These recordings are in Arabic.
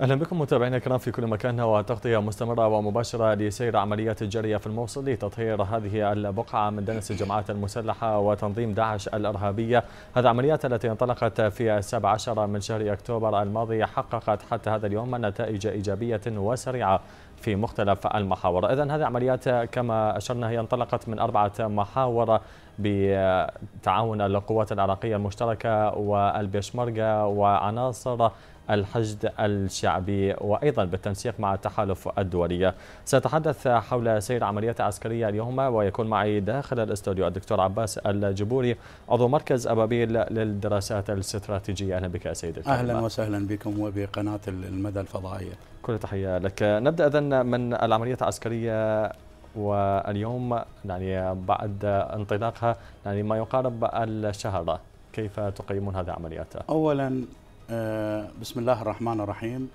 اهلا بكم متابعينا الكرام في كل مكان وتغطيه مستمره ومباشره لسير عمليات الجاريه في الموصل لتطهير هذه البقعه من دنس الجماعات المسلحه وتنظيم داعش الارهابيه، هذه العمليات التي انطلقت في 17 من شهر اكتوبر الماضي حققت حتى هذا اليوم نتائج ايجابيه وسريعه في مختلف المحاور، اذا هذه العمليات كما اشرنا هي انطلقت من اربعه محاور بتعاون القوات العراقيه المشتركه والبيشمركه وعناصر الحشد الشعبي وأيضا بالتنسيق مع التحالف الدولي سأتحدث حول سير عمليات عسكرية اليوم ويكون معي داخل الاستوديو الدكتور عباس الجبوري عضو مركز أبابيل للدراسات الاستراتيجية أهلا بك سيد الدكتور أهلا وسهلا بكم وبقناة المدى الفضائية كل تحية لك نبدأ إذن من العمليات العسكرية واليوم يعني بعد انطلاقها يعني ما يقارب الشهر كيف تقيمون هذه العمليات؟ اولا آه، بسم الله الرحمن الرحيم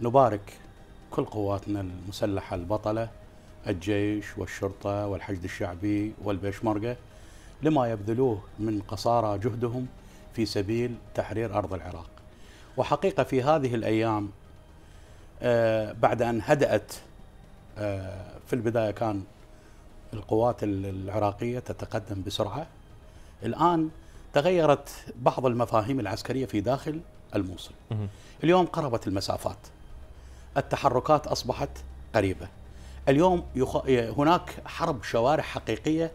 نبارك كل قواتنا المسلحة البطلة الجيش والشرطة والحشد الشعبي والبيشمركة لما يبذلوه من قصارى جهدهم في سبيل تحرير أرض العراق وحقيقة في هذه الأيام آه، بعد أن هدأت آه، في البداية كان القوات العراقية تتقدم بسرعة الآن تغيرت بعض المفاهيم العسكرية في داخل الموصل اليوم قربت المسافات التحركات أصبحت قريبة اليوم يخ... هناك حرب شوارع حقيقية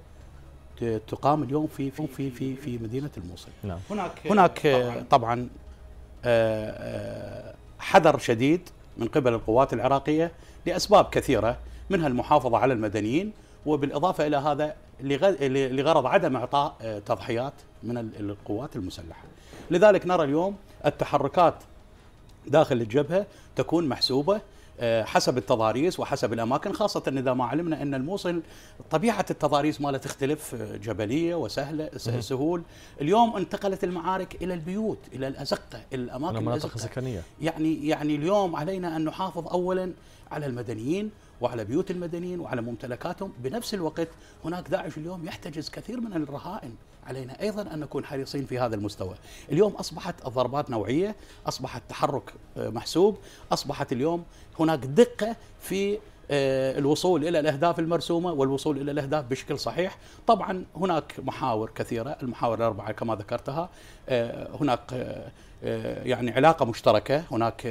تقام اليوم في في في في, مدينة الموصل نعم. هناك هناك آه، طبعاً آه، آه، حذر شديد من قبل القوات العراقية لأسباب كثيرة منها المحافظة على المدنيين وبالإضافة إلى هذا لغرض عدم اعطاء آه، تضحيات من القوات المسلحه. لذلك نرى اليوم التحركات داخل الجبهه تكون محسوبه آه، حسب التضاريس وحسب الاماكن خاصه اذا ما علمنا ان الموصل طبيعه التضاريس ماله تختلف آه، جبليه وسهله سهول اليوم انتقلت المعارك الى البيوت الى الازقه الى الاماكن الازقه السكنيه يعني يعني اليوم علينا ان نحافظ اولا على المدنيين وعلى بيوت المدنيين وعلى ممتلكاتهم بنفس الوقت هناك داعش اليوم يحتجز كثير من الرهائن علينا أيضا أن نكون حريصين في هذا المستوى اليوم أصبحت الضربات نوعية أصبحت تحرك آه، محسوب أصبحت اليوم هناك دقة في آه، الوصول الى الاهداف المرسومه والوصول الى الاهداف بشكل صحيح، طبعا هناك محاور كثيره، المحاور الاربعه كما ذكرتها آه، هناك يعني علاقه مشتركه، هناك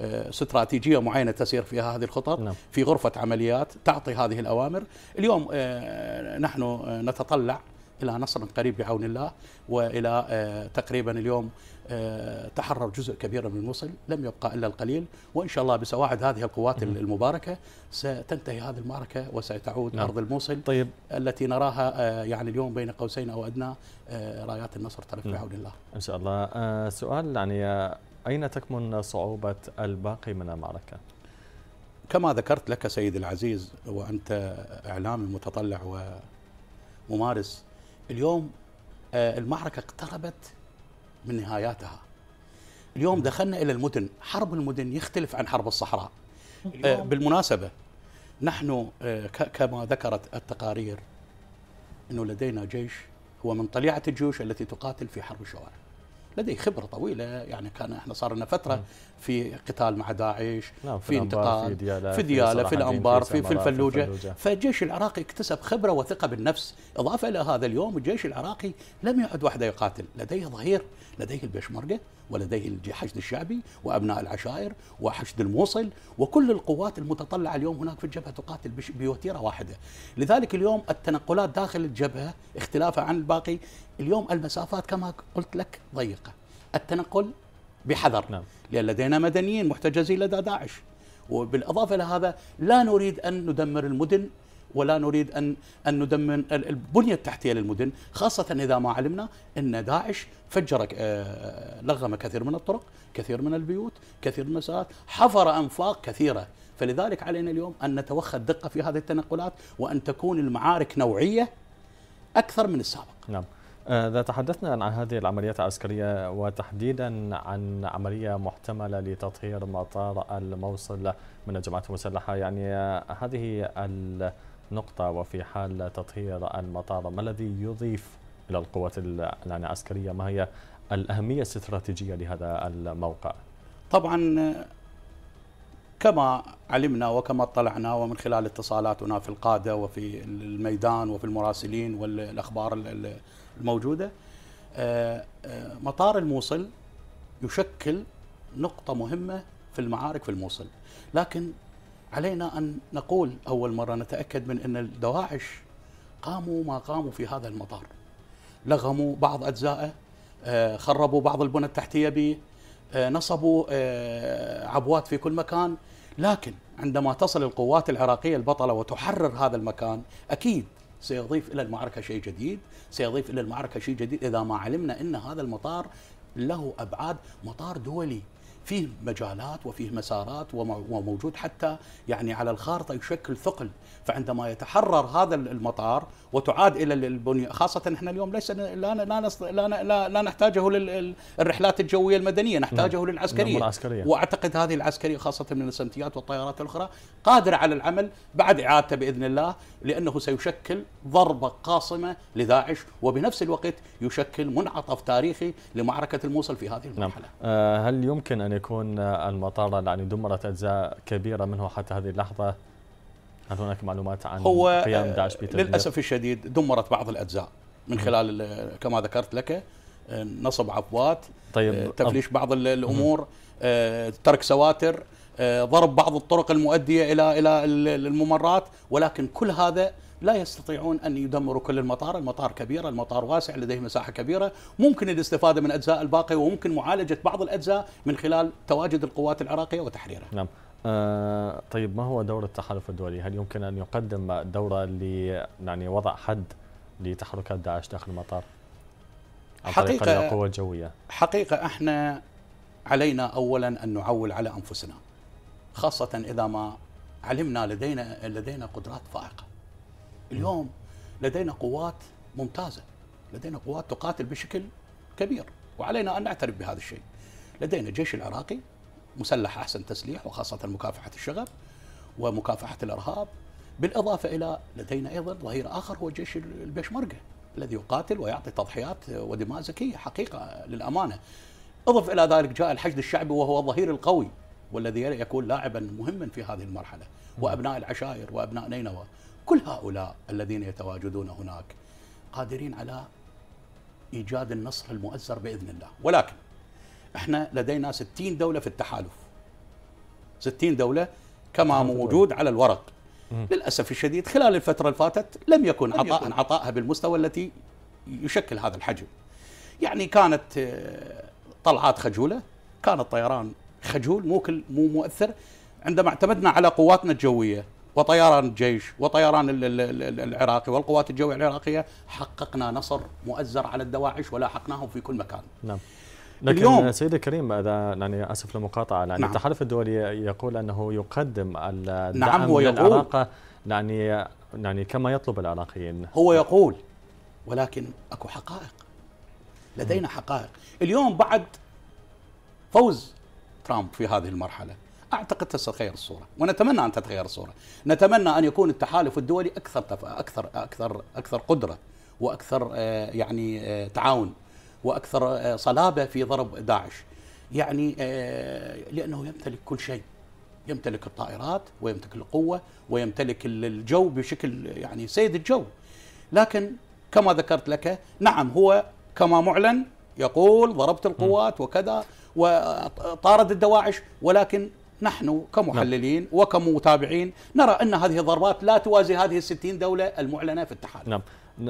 استراتيجيه معينه تسير فيها هذه الخطط نعم. في غرفه عمليات تعطي هذه الاوامر اليوم آه، نحن آه، نتطلع الى نصر قريب بعون الله والى آه، تقريبا اليوم تحرر جزء كبير من الموصل لم يبقى الا القليل وان شاء الله بسواعد هذه القوات المباركه ستنتهي هذه المعركه وستعود نعم. ارض الموصل طيب. التي نراها يعني اليوم بين قوسين او ادنى رايات النصر تلف نعم. بعون الله ان شاء الله سؤال يعني أين تكمن صعوبة الباقي من المعركة؟ كما ذكرت لك سيد العزيز وأنت إعلامي متطلع وممارس اليوم آه، المعركة اقتربت من نهاياتها اليوم دخلنا إلى المدن حرب المدن يختلف عن حرب الصحراء آه، بالمناسبة نحن آه، كما ذكرت التقارير أنه لدينا جيش هو من طليعة الجيوش التي تقاتل في حرب الشوارع لديه خبره طويله يعني كان احنا صار لنا فتره في قتال مع داعش نعم في, في انتقال في دياله في, ديالة في, في الانبار في, في الفلوجه, في الفلوجة فالجيش العراقي اكتسب خبره وثقه بالنفس اضافه الى هذا اليوم الجيش العراقي لم يعد وحده يقاتل لديه ظهير لديه البشمركة ولديه الحشد الشعبي وابناء العشائر وحشد الموصل وكل القوات المتطلعه اليوم هناك في الجبهه تقاتل بوتيره واحده لذلك اليوم التنقلات داخل الجبهه اختلافها عن الباقي اليوم المسافات كما قلت لك ضيقة التنقل بحذر نعم. لأن لدينا مدنيين محتجزين لدى داعش وبالإضافة إلى هذا لا نريد أن ندمر المدن ولا نريد أن أن ندمر البنية التحتية للمدن خاصة إذا ما علمنا أن داعش فجر آه، لغم كثير من الطرق كثير من البيوت كثير من المسارات حفر أنفاق كثيرة فلذلك علينا اليوم أن نتوخى الدقة في هذه التنقلات وأن تكون المعارك نوعية أكثر من السابق نعم آه، إذا تحدثنا عن هذه العمليات العسكرية وتحديدا عن عملية محتملة لتطهير مطار الموصل من الجماعات المسلحة يعني هذه النقطة وفي حال تطهير المطار ما الذي يضيف إلى القوات يعني العسكرية ما هي الأهمية الاستراتيجية لهذا الموقع طبعا كما علمنا وكما اطلعنا ومن خلال اتصالاتنا في القادة وفي الميدان وفي المراسلين والأخبار الموجودة آه، آه، مطار الموصل يشكل نقطة مهمة في المعارك في الموصل لكن علينا أن نقول أول مرة نتأكد من أن الدواعش قاموا ما قاموا في هذا المطار لغموا بعض أجزائه آه، خربوا بعض البنى التحتية به نصبوا عبوات في كل مكان لكن عندما تصل القوات العراقية البطلة وتحرر هذا المكان أكيد سيضيف إلى المعركة شيء جديد سيضيف إلى المعركة شيء جديد إذا ما علمنا أن هذا المطار له أبعاد مطار دولي فيه مجالات وفيه مسارات وموجود حتى يعني على الخارطه يشكل ثقل فعندما يتحرر هذا المطار وتعاد الى البنيه خاصه احنا اليوم ليس لا لا لا, لا, نحتاجه للرحلات الجويه المدنيه نحتاجه نعم. للعسكريه نعم، العسكريه واعتقد هذه العسكريه خاصه من السمتيات والطيارات الاخرى قادره على العمل بعد اعادته باذن الله لانه سيشكل ضربه قاصمه لداعش وبنفس الوقت يشكل منعطف تاريخي لمعركه الموصل في هذه نعم. المرحله نعم. هل يمكن ان يكون المطار يعني دمرت اجزاء كبيره منه حتى هذه اللحظه هل هناك معلومات عن هو قيام داعش بتدمير؟ آه، للاسف الشديد دمرت بعض الاجزاء من خلال كما ذكرت لك آه، نصب عفوات طيب آه، تفليش بعض الامور ترك سواتر ضرب بعض الطرق المؤديه الى الى الممرات ولكن كل هذا لا يستطيعون أن يدمروا كل المطار المطار كبير المطار واسع لديه مساحة كبيرة ممكن الاستفادة من أجزاء الباقية وممكن معالجة بعض الأجزاء من خلال تواجد القوات العراقية وتحريرها نعم آه طيب ما هو دور التحالف الدولي؟ هل يمكن أن يقدم دورة ل يعني وضع حد لتحركات داعش داخل المطار؟ عن حقيقة طريق القوى الجوية حقيقة احنا علينا أولا أن نعول على أنفسنا خاصة إذا ما علمنا لدينا لدينا قدرات فائقة اليوم لدينا قوات ممتازه لدينا قوات تقاتل بشكل كبير وعلينا ان نعترف بهذا الشيء لدينا الجيش العراقي مسلح احسن تسليح وخاصه مكافحه الشغب ومكافحه الارهاب بالاضافه الى لدينا ايضا ظهير اخر هو جيش البشمركه الذي يقاتل ويعطي تضحيات ودماء زكيه حقيقه للامانه اضف الى ذلك جاء الحشد الشعبي وهو الظهير القوي والذي يكون لاعبا مهما في هذه المرحله وابناء العشائر وابناء نينوى كل هؤلاء الذين يتواجدون هناك قادرين على إيجاد النصر المؤزر بإذن الله ولكن احنا لدينا 60 دولة في التحالف 60 دولة كما موجود على الورق للأسف الشديد خلال الفترة الفاتت لم يكن عطاء عطاءها بالمستوى التي يشكل هذا الحجم يعني كانت آه، طلعات خجولة كان الطيران خجول مو مو مؤثر عندما اعتمدنا على قواتنا الجوية وطيران الجيش وطيران العراقي والقوات الجوية العراقية حققنا نصر مؤزر على الدواعش ولاحقناهم في كل مكان نعم لكن اليوم سيدي الكريم اذا يعني اسف للمقاطعه يعني نعم. التحالف الدولي يقول انه يقدم الدعم نعم هو للعراق يعني يعني كما يطلب العراقيين هو يقول ولكن اكو حقائق لدينا حقائق اليوم بعد فوز ترامب في هذه المرحله اعتقد تتغير الصوره ونتمنى ان تتغير الصوره نتمنى ان يكون التحالف الدولي اكثر تف... اكثر اكثر اكثر قدره واكثر آه، يعني آه، تعاون واكثر آه، صلابه في ضرب داعش يعني لانه يمتلك كل شيء يمتلك الطائرات ويمتلك القوه ويمتلك الجو بشكل يعني سيد الجو لكن كما ذكرت لك نعم هو كما معلن يقول ضربت القوات وكذا وطارد الدواعش ولكن نحن كمحللين نعم. وكمتابعين نرى أن هذه الضربات لا توازي هذه الستين دولة المعلنة في التحالف نعم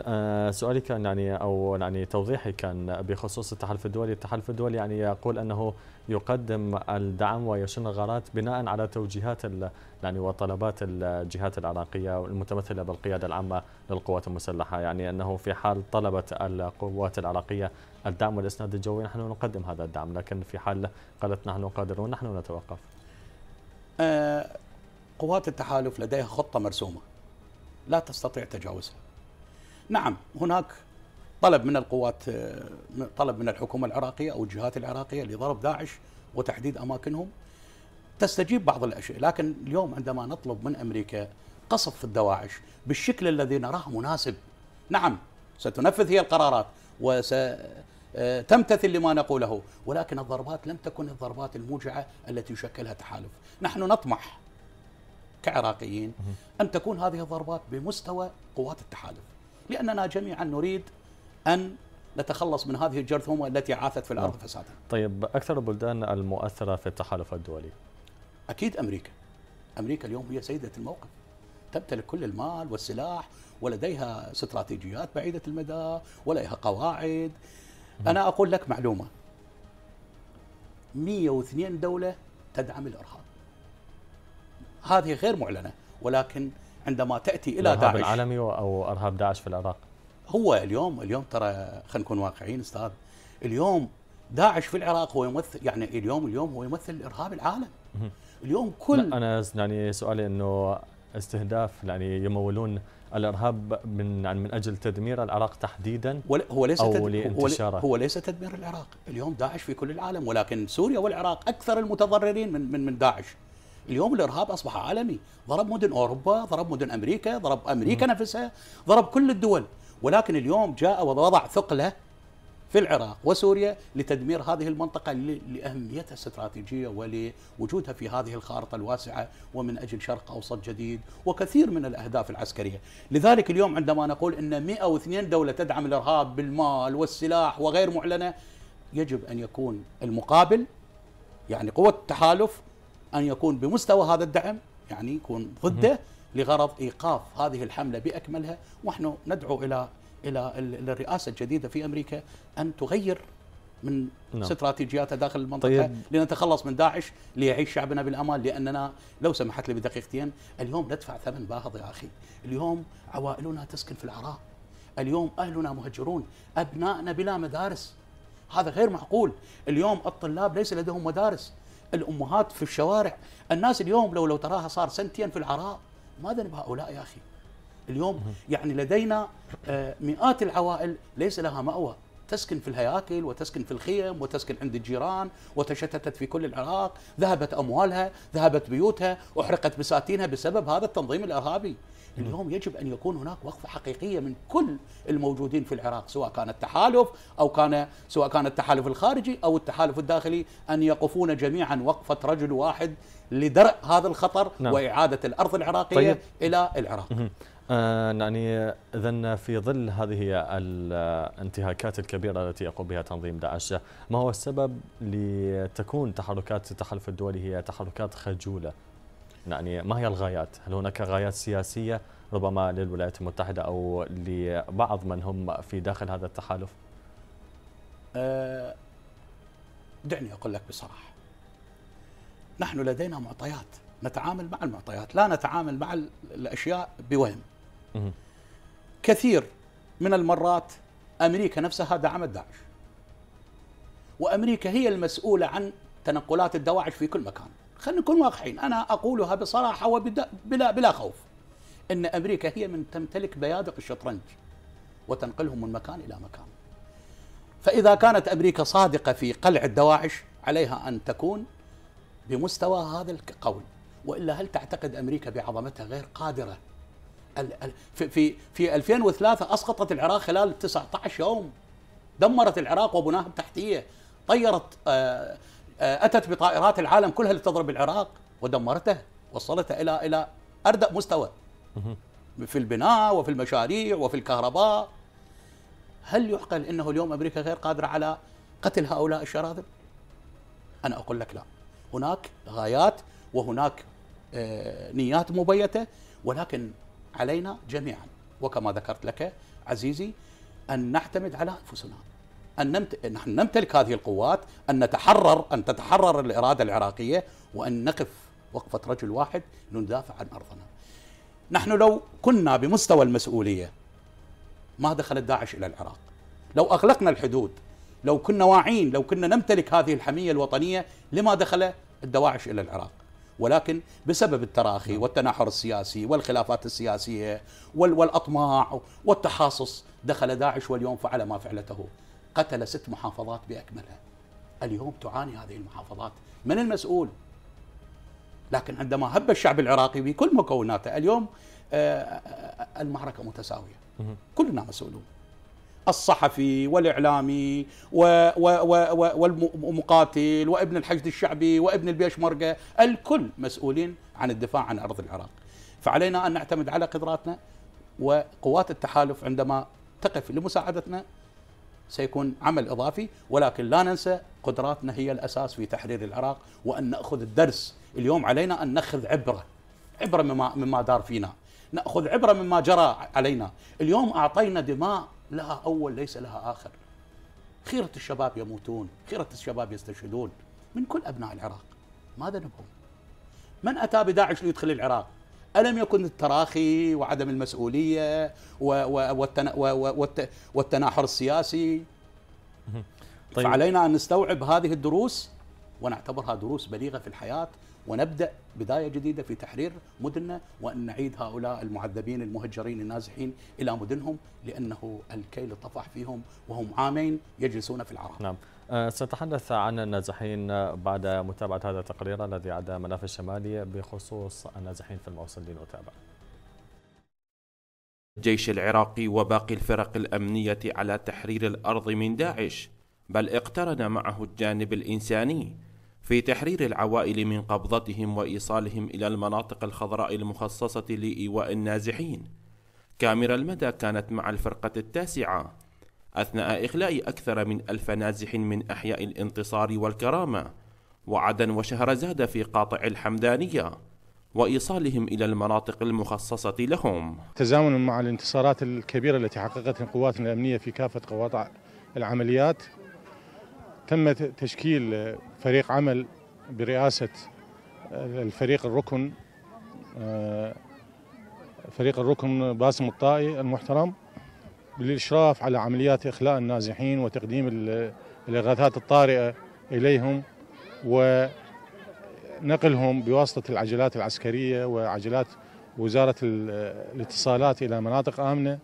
آه، سؤالي كان يعني او يعني توضيحي كان بخصوص التحالف الدولي، التحالف الدولي يعني يقول انه يقدم الدعم ويشن الغارات بناء على توجيهات يعني وطلبات الجهات العراقيه المتمثله بالقياده العامه للقوات المسلحه، يعني انه في حال طلبت القوات العراقيه الدعم والاسناد الجوي نحن نقدم هذا الدعم، لكن في حال قالت نحن قادرون نحن نتوقف. آه، قوات التحالف لديها خطة مرسومة لا تستطيع تجاوزها نعم هناك طلب من القوات آه، طلب من الحكومة العراقية أو الجهات العراقية لضرب داعش وتحديد أماكنهم تستجيب بعض الأشياء لكن اليوم عندما نطلب من أمريكا قصف الدواعش بالشكل الذي نراه مناسب نعم ستنفذ هي القرارات وس تمتثل لما نقوله ولكن الضربات لم تكن الضربات الموجعة التي يشكلها تحالف نحن نطمح كعراقيين أن تكون هذه الضربات بمستوى قوات التحالف لأننا جميعا نريد أن نتخلص من هذه الجرثومة التي عاثت في الأرض نعم. فسادا طيب أكثر البلدان المؤثرة في التحالف الدولي أكيد أمريكا أمريكا اليوم هي سيدة الموقف تمتلك كل المال والسلاح ولديها استراتيجيات بعيدة المدى ولديها قواعد أنا أقول لك معلومة 102 دولة تدعم الإرهاب هذه غير معلنة ولكن عندما تأتي إلى داعش الإرهاب العالمي أو إرهاب داعش في العراق هو اليوم اليوم ترى خلينا نكون واقعيين أستاذ اليوم داعش في العراق هو يمثل يعني اليوم اليوم هو يمثل الإرهاب العالم اليوم كل أنا يعني سؤالي أنه استهداف يعني يمولون الارهاب من يعني من اجل تدمير العراق تحديدا هو ليس أو لانتشاره هو ليس تدمير العراق اليوم داعش في كل العالم ولكن سوريا والعراق اكثر المتضررين من من, من داعش اليوم الارهاب اصبح عالمي ضرب مدن اوروبا ضرب مدن امريكا ضرب امريكا م. نفسها ضرب كل الدول ولكن اليوم جاء ووضع ثقله في العراق وسوريا لتدمير هذه المنطقة لأهميتها الاستراتيجية ولوجودها في هذه الخارطة الواسعة ومن أجل شرق أوسط جديد وكثير من الأهداف العسكرية لذلك اليوم عندما نقول أن 102 دولة تدعم الإرهاب بالمال والسلاح وغير معلنة يجب أن يكون المقابل يعني قوة التحالف أن يكون بمستوى هذا الدعم يعني يكون ضده لغرض إيقاف هذه الحملة بأكملها ونحن ندعو إلى الى الرئاسه الجديده في امريكا ان تغير من نعم. استراتيجياتها داخل المنطقه طيب. لنتخلص من داعش ليعيش شعبنا بالامان لاننا لو سمحت لي بدقيقتين اليوم ندفع ثمن باهظ يا اخي اليوم عوائلنا تسكن في العراء اليوم اهلنا مهجرون ابنائنا بلا مدارس هذا غير معقول اليوم الطلاب ليس لديهم مدارس الامهات في الشوارع الناس اليوم لو لو تراها صار سنتين في العراء ماذا نبغى هؤلاء يا اخي اليوم يعني لدينا آه، مئات العوائل ليس لها مأوى تسكن في الهياكل وتسكن في الخيم وتسكن عند الجيران وتشتتت في كل العراق ذهبت أموالها ذهبت بيوتها أحرقت بساتينها بسبب هذا التنظيم الإرهابي اليوم يجب أن يكون هناك وقفة حقيقية من كل الموجودين في العراق سواء كان التحالف أو كان سواء كان التحالف الخارجي أو التحالف الداخلي أن يقفون جميعا وقفة رجل واحد لدرء هذا الخطر نعم. وإعادة الأرض العراقية طيب. إلى العراق آه، يعني إذا في ظل هذه الانتهاكات الكبيرة التي يقوم بها تنظيم داعش ما هو السبب لتكون تحركات التحالف الدولي هي تحركات خجولة يعني ما هي الغايات هل هناك غايات سياسية ربما للولايات المتحدة أو لبعض من هم في داخل هذا التحالف أه دعني أقول لك بصراحة نحن لدينا معطيات نتعامل مع المعطيات لا نتعامل مع الأشياء بوهم كثير من المرات أمريكا نفسها دعمت داعش وأمريكا هي المسؤولة عن تنقلات الدواعش في كل مكان خلينا نكون واضحين، أنا أقولها بصراحة وبلا بلا خوف أن أمريكا هي من تمتلك بيادق الشطرنج وتنقلهم من مكان إلى مكان فإذا كانت أمريكا صادقة في قلع الدواعش عليها أن تكون بمستوى هذا القول وإلا هل تعتقد أمريكا بعظمتها غير قادرة في في في 2003 اسقطت العراق خلال 19 يوم دمرت العراق وبناها التحتيه طيرت آه، آه، اتت بطائرات العالم كلها لتضرب العراق ودمرته وصلته الى الى اردأ مستوى في البناء وفي المشاريع وفي الكهرباء هل يعقل انه اليوم امريكا غير قادره على قتل هؤلاء الشراذم؟ انا اقول لك لا هناك غايات وهناك آه، نيات مبيته ولكن علينا جميعا وكما ذكرت لك عزيزي أن نعتمد على أنفسنا أن نمت... نحن نمتلك هذه القوات أن نتحرر أن تتحرر الإرادة العراقية وأن نقف وقفة رجل واحد ندافع عن أرضنا نحن لو كنا بمستوى المسؤولية ما دخلت داعش إلى العراق لو أغلقنا الحدود لو كنا واعين لو كنا نمتلك هذه الحمية الوطنية لما دخل الدواعش إلى العراق ولكن بسبب التراخي نعم. والتناحر السياسي والخلافات السياسية والأطماع والتحاصص دخل داعش واليوم فعل ما فعلته قتل ست محافظات بأكملها اليوم تعاني هذه المحافظات من المسؤول؟ لكن عندما هب الشعب العراقي بكل مكوناته اليوم آه، آه، آه، المعركة متساوية كلنا مسؤولون الصحفي والإعلامي والمقاتل وابن الحشد الشعبي وابن البيشمركة الكل مسؤولين عن الدفاع عن أرض العراق فعلينا أن نعتمد على قدراتنا وقوات التحالف عندما تقف لمساعدتنا سيكون عمل اضافي ولكن لا ننسى قدراتنا هي الاساس في تحرير العراق وان ناخذ الدرس اليوم علينا ان ناخذ عبره عبره مما مما دار فينا ناخذ عبره مما جرى علينا اليوم اعطينا دماء لها أول ليس لها آخر خيرة الشباب يموتون خيرة الشباب يستشهدون من كل أبناء العراق ما ذنبهم من أتى بداعش ليدخل العراق ألم يكن التراخي وعدم المسؤولية والتناحر السياسي طيب. فعلينا أن نستوعب هذه الدروس ونعتبرها دروس بليغة في الحياة ونبدأ بداية جديدة في تحرير مدننا وأن نعيد هؤلاء المعذبين المهجرين النازحين إلى مدنهم لأنه الكيل طفح فيهم وهم عامين يجلسون في العراء نعم آه، سنتحدث عن النازحين بعد متابعة هذا التقرير الذي عدا مناف الشمالي بخصوص النازحين في الموصل لنتابع الجيش العراقي وباقي الفرق الأمنية على تحرير الأرض من داعش بل اقترن معه الجانب الإنساني في تحرير العوائل من قبضتهم وإيصالهم إلى المناطق الخضراء المخصصة لإيواء النازحين. كاميرا المدى كانت مع الفرقة التاسعة أثناء إخلاء أكثر من ألف نازح من أحياء الانتصار والكرامة وعدن وشهرزاد في قاطع الحمدانية وإيصالهم إلى المناطق المخصصة لهم تزامنا مع الانتصارات الكبيرة التي حققتها قواتنا الأمنية في كافة قواطع العمليات تم تشكيل فريق عمل برئاسة آه، الفريق الركن آه، فريق الركن باسم الطائي المحترم للإشراف على عمليات إخلاء النازحين وتقديم الإغاثات الطارئة إليهم ونقلهم بواسطة العجلات العسكرية وعجلات وزارة الاتصالات إلى مناطق آمنة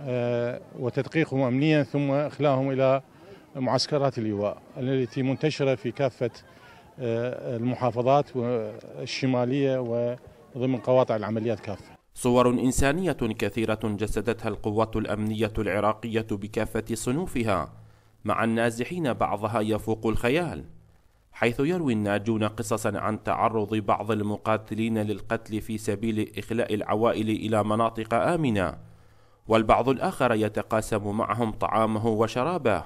آه، وتدقيقهم أمنيا ثم إخلاهم إلى معسكرات اللواء التي منتشرة في كافة آه، المحافظات الشمالية وضمن قواطع العمليات كافة صور إنسانية كثيرة جسدتها القوات الأمنية العراقية بكافة صنوفها مع النازحين بعضها يفوق الخيال حيث يروي الناجون قصصا عن تعرض بعض المقاتلين للقتل في سبيل إخلاء العوائل إلى مناطق آمنة والبعض الآخر يتقاسم معهم طعامه وشرابه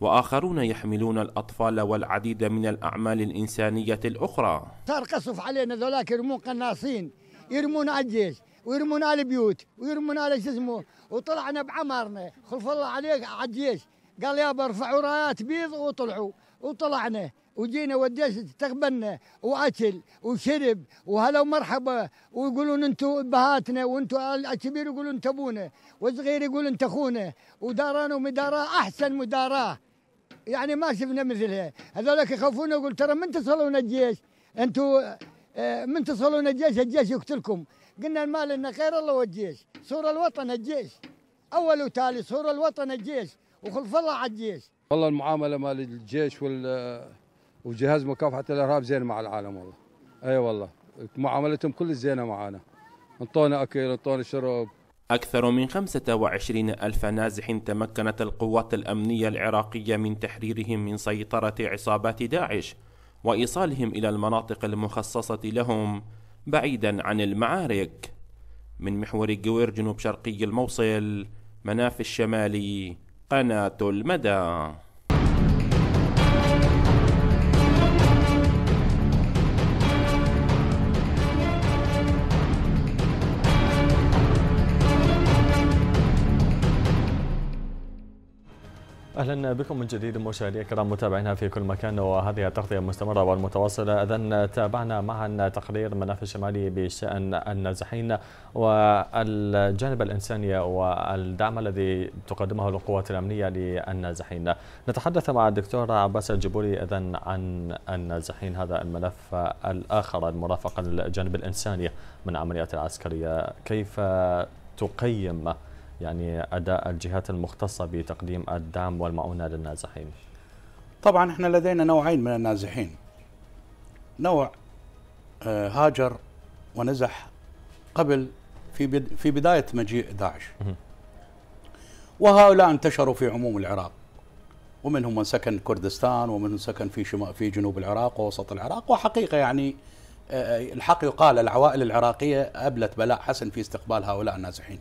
وآخرون يحملون الأطفال والعديد من الأعمال الإنسانية الأخرى صار قصف علينا ذولاك يرمون قناصين يرمون على الجيش ويرمون على البيوت ويرمون على شو اسمه وطلعنا بعمارنا خلف الله عليك على الجيش قال يابا ارفعوا رايات بيض وطلعوا وطلعنا وجينا وديش استقبلنا واكل وشرب وهلا ومرحبا ويقولون انتم بهاتنا وانتم الكبير يقولون انت ابونا والصغير يقول انت اخونا ودارانا ومداراه احسن مداراه يعني ما شفنا مثلها هذولك يخافون يقول ترى من تصلون الجيش انتم آه، من تصلون الجيش الجيش يقتلكم قلنا المال ان خير الله والجيش صور الوطن الجيش اول وتالي صور الوطن الجيش وخلف الله على الجيش والله المعامله مال الجيش وال آه، وجهاز مكافحه الارهاب زين مع العالم والله اي أيوة والله معاملتهم كل زينه معانا انطونا اكل انطونا شرب أكثر من 25 ألف نازح تمكنت القوات الأمنية العراقية من تحريرهم من سيطرة عصابات داعش وإيصالهم إلى المناطق المخصصة لهم بعيدا عن المعارك من محور جوير جنوب شرقي الموصل مناف الشمالي قناة المدى اهلا بكم من جديد مشاهدينا الكرام متابعينا في كل مكان وهذه التغطيه المستمره والمتواصله اذا تابعنا معا تقرير مناف الشمالي بشان النازحين والجانب الانساني والدعم الذي تقدمه القوات الامنيه للنازحين. نتحدث مع الدكتور عباس الجبوري اذا عن النازحين هذا الملف الاخر المرافق للجانب الانساني من العمليات العسكريه كيف تقيم يعني أداء الجهات المختصة بتقديم الدعم والمعونة للنازحين طبعا احنا لدينا نوعين من النازحين نوع آه، هاجر ونزح قبل في في بداية مجيء داعش وهؤلاء انتشروا في عموم العراق ومنهم من سكن كردستان ومنهم سكن في شمال في جنوب العراق ووسط العراق وحقيقة يعني آه، آه، الحق يقال العوائل العراقية أبلت بلاء حسن في استقبال هؤلاء النازحين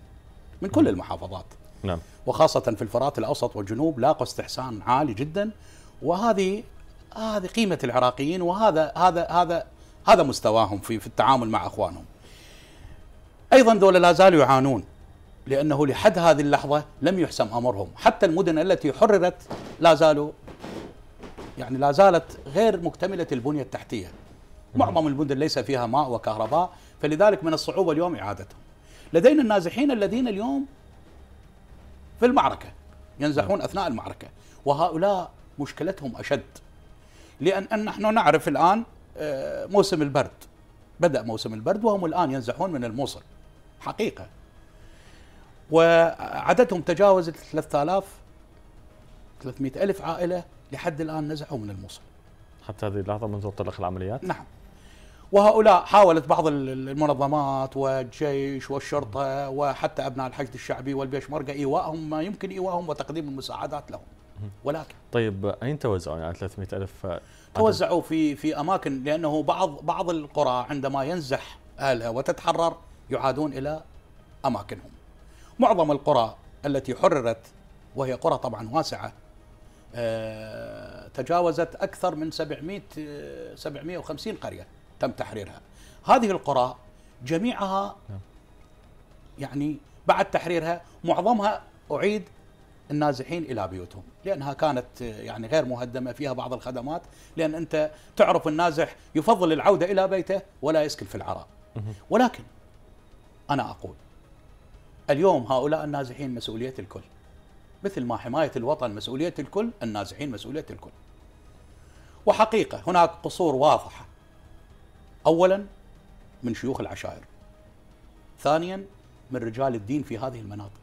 من كل المحافظات نعم. وخاصة في الفرات الأوسط والجنوب لاقوا استحسان عالي جدا وهذه هذه قيمة العراقيين وهذا هذا هذا هذا مستواهم في في التعامل مع اخوانهم. ايضا دول لا زالوا يعانون لانه لحد هذه اللحظه لم يحسم امرهم، حتى المدن التي حررت لا زالوا يعني لا زالت غير مكتمله البنيه التحتيه. معظم المدن ليس فيها ماء وكهرباء، فلذلك من الصعوبه اليوم اعادتهم. لدينا النازحين الذين اليوم في المعركة ينزحون أثناء المعركة وهؤلاء مشكلتهم أشد لأن نحن نعرف الآن آه، موسم البرد بدأ موسم البرد وهم الآن ينزحون من الموصل حقيقة وعددهم تجاوز 3000 300 ألف عائلة لحد الآن نزحوا من الموصل حتى هذه اللحظة منذ انطلاق العمليات؟ نعم وهؤلاء حاولت بعض المنظمات والجيش والشرطة وحتى أبناء الحشد الشعبي والبيشمركة إيواءهم ما يمكن إيواءهم وتقديم المساعدات لهم ولكن طيب أين توزعوا يعني 300 ألف توزعوا في في أماكن لأنه بعض بعض القرى عندما ينزح أهلها وتتحرر يعادون إلى أماكنهم معظم القرى التي حررت وهي قرى طبعا واسعة آه، تجاوزت أكثر من 700 750 آه، قرية تم تحريرها هذه القرى جميعها نعم. يعني بعد تحريرها معظمها أعيد النازحين الى بيوتهم لانها كانت يعني غير مهدمه فيها بعض الخدمات لان انت تعرف النازح يفضل العوده الى بيته ولا يسكن في العراء ولكن انا اقول اليوم هؤلاء النازحين مسؤوليه الكل مثل ما حمايه الوطن مسؤوليه الكل النازحين مسؤوليه الكل وحقيقه هناك قصور واضحه اولا من شيوخ العشائر ثانيا من رجال الدين في هذه المناطق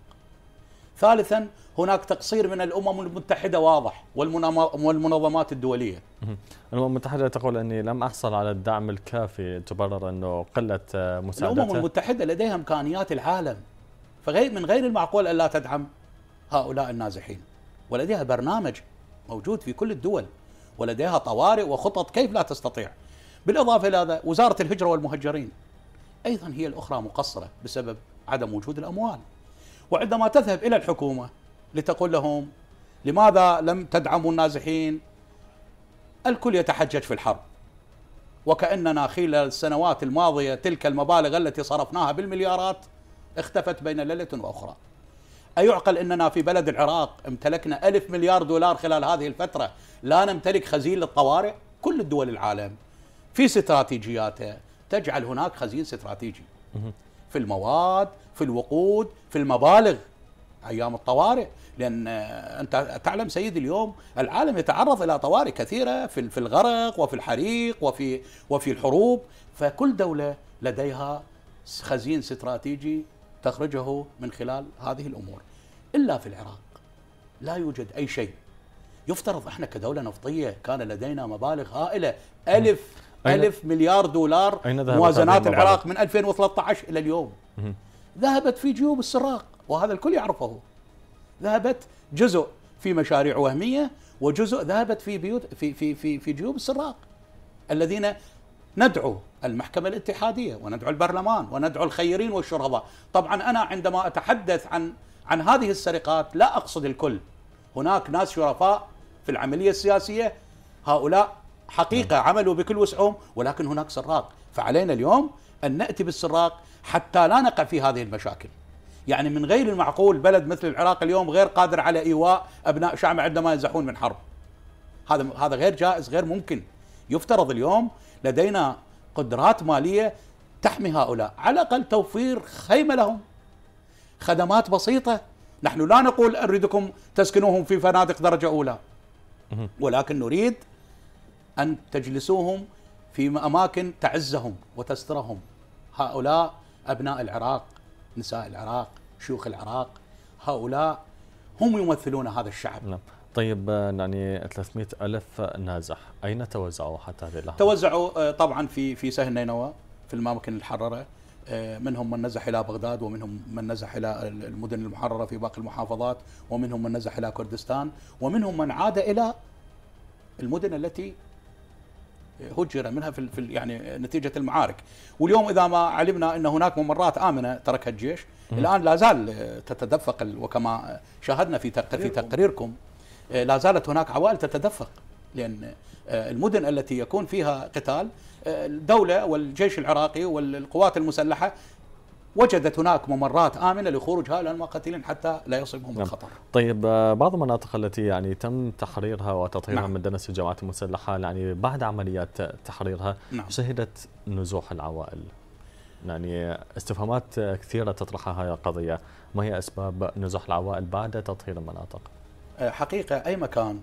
ثالثا هناك تقصير من الامم المتحده واضح والمنظمات الدوليه. الامم المتحده تقول اني لم احصل على الدعم الكافي تبرر انه قله مساعدته. الامم المتحده لديها امكانيات العالم فغير من غير المعقول الا تدعم هؤلاء النازحين ولديها برنامج موجود في كل الدول ولديها طوارئ وخطط كيف لا تستطيع بالإضافة إلى هذا وزارة الهجرة والمهجرين أيضا هي الأخرى مقصرة بسبب عدم وجود الأموال وعندما تذهب إلى الحكومة لتقول لهم لماذا لم تدعموا النازحين الكل يتحجج في الحرب وكأننا خلال السنوات الماضية تلك المبالغ التي صرفناها بالمليارات اختفت بين ليلة وأخرى أيعقل أننا في بلد العراق امتلكنا ألف مليار دولار خلال هذه الفترة لا نمتلك خزين للطوارئ كل الدول العالم في استراتيجياتها تجعل هناك خزين استراتيجي في المواد في الوقود في المبالغ ايام الطوارئ لان آه، انت تعلم سيدي اليوم العالم يتعرض الى طوارئ كثيره في في الغرق وفي الحريق وفي وفي الحروب فكل دوله لديها خزين استراتيجي تخرجه من خلال هذه الامور الا في العراق لا يوجد اي شيء يفترض احنا كدوله نفطيه كان لدينا مبالغ هائله الف ألف مليار دولار موازنات العراق من 2013 إلى اليوم ذهبت في جيوب السراق وهذا الكل يعرفه ذهبت جزء في مشاريع وهمية وجزء ذهبت في بيوت في في في, في جيوب السراق الذين ندعو المحكمة الاتحادية وندعو البرلمان وندعو الخيرين والشرفاء طبعا أنا عندما أتحدث عن عن هذه السرقات لا أقصد الكل هناك ناس شرفاء في العملية السياسية هؤلاء حقيقة نعم. عملوا بكل وسعهم ولكن هناك سراق فعلينا اليوم أن نأتي بالسراق حتى لا نقع في هذه المشاكل يعني من غير المعقول بلد مثل العراق اليوم غير قادر على إيواء أبناء شعب عندما ينزحون من حرب هذا هذا غير جائز غير ممكن يفترض اليوم لدينا قدرات مالية تحمي هؤلاء على الأقل توفير خيمة لهم خدمات بسيطة نحن لا نقول أريدكم تسكنوهم في فنادق درجة أولى ولكن نريد أن تجلسوهم في أماكن تعزهم وتسترهم هؤلاء أبناء العراق نساء العراق شيوخ العراق هؤلاء هم يمثلون هذا الشعب نعم. طيب يعني 300 ألف نازح أين توزعوا حتى هذه اللحظة؟ توزعوا آه، طبعا في في سهل نينوى في الأماكن الحررة آه، منهم من نزح إلى بغداد ومنهم من نزح إلى المدن المحررة في باقي المحافظات ومنهم من نزح إلى كردستان ومنهم من عاد إلى المدن التي هجر منها في, في يعني نتيجه المعارك واليوم اذا ما علمنا ان هناك ممرات امنه تركها الجيش م. الان لا زال تتدفق وكما شاهدنا في في تقريركم آه، لا زالت هناك عوائل تتدفق لان آه، المدن التي يكون فيها قتال آه، الدوله والجيش العراقي والقوات المسلحه وجدت هناك ممرات آمنة لخروج هؤلاء المقاتلين حتى لا يصيبهم نعم. الخطر طيب آه، بعض المناطق التي يعني تم تحريرها وتطهيرها نعم. من دنس الجماعات المسلحة يعني بعد عمليات تحريرها نعم. شهدت نزوح العوائل يعني استفهامات كثيرة تطرحها هذه القضية ما هي أسباب نزوح العوائل بعد تطهير المناطق؟ آه، حقيقة أي مكان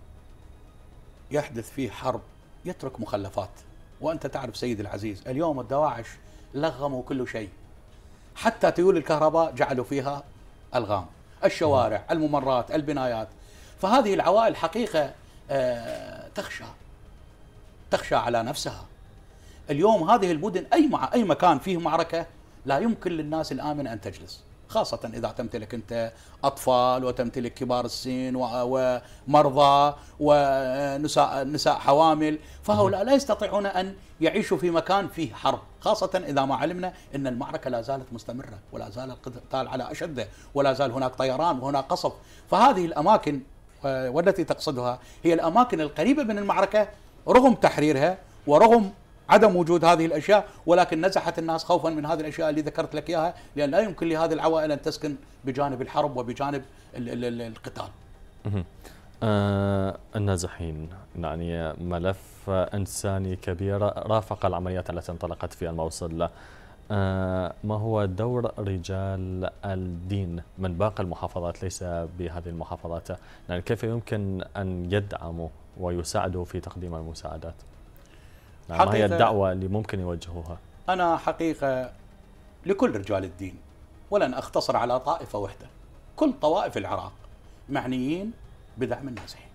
يحدث فيه حرب يترك مخلفات وأنت تعرف سيد العزيز اليوم الدواعش لغموا كل شيء حتى تيول الكهرباء جعلوا فيها الغام الشوارع الممرات البنايات فهذه العوائل حقيقه آه، تخشى تخشى على نفسها اليوم هذه المدن اي مع اي مكان فيه معركه لا يمكن للناس الامنه ان تجلس خاصة إذا تمتلك أنت أطفال وتمتلك كبار السن ومرضى ونساء نساء حوامل فهؤلاء لا يستطيعون أن يعيشوا في مكان فيه حرب خاصة إذا ما علمنا أن المعركة لا زالت مستمرة ولا زال القتال على أشده ولا زال هناك طيران وهناك قصف فهذه الأماكن آه، والتي تقصدها هي الأماكن القريبة من المعركة رغم تحريرها ورغم عدم وجود هذه الاشياء ولكن نزحت الناس خوفا من هذه الاشياء اللي ذكرت لك اياها لان لا يمكن لهذه العوائل ان تسكن بجانب الحرب وبجانب القتال. آه، النازحين يعني ملف إنساني كبير رافق العمليات التي انطلقت في الموصل آه، ما هو دور رجال الدين من باقي المحافظات ليس بهذه المحافظات يعني كيف يمكن أن يدعموا ويساعدوا في تقديم المساعدات يعني ما هي الدعوة اللي ممكن يوجهوها أنا حقيقة لكل رجال الدين ولن أختصر على طائفة واحدة كل طوائف العراق معنيين بدعم النازحين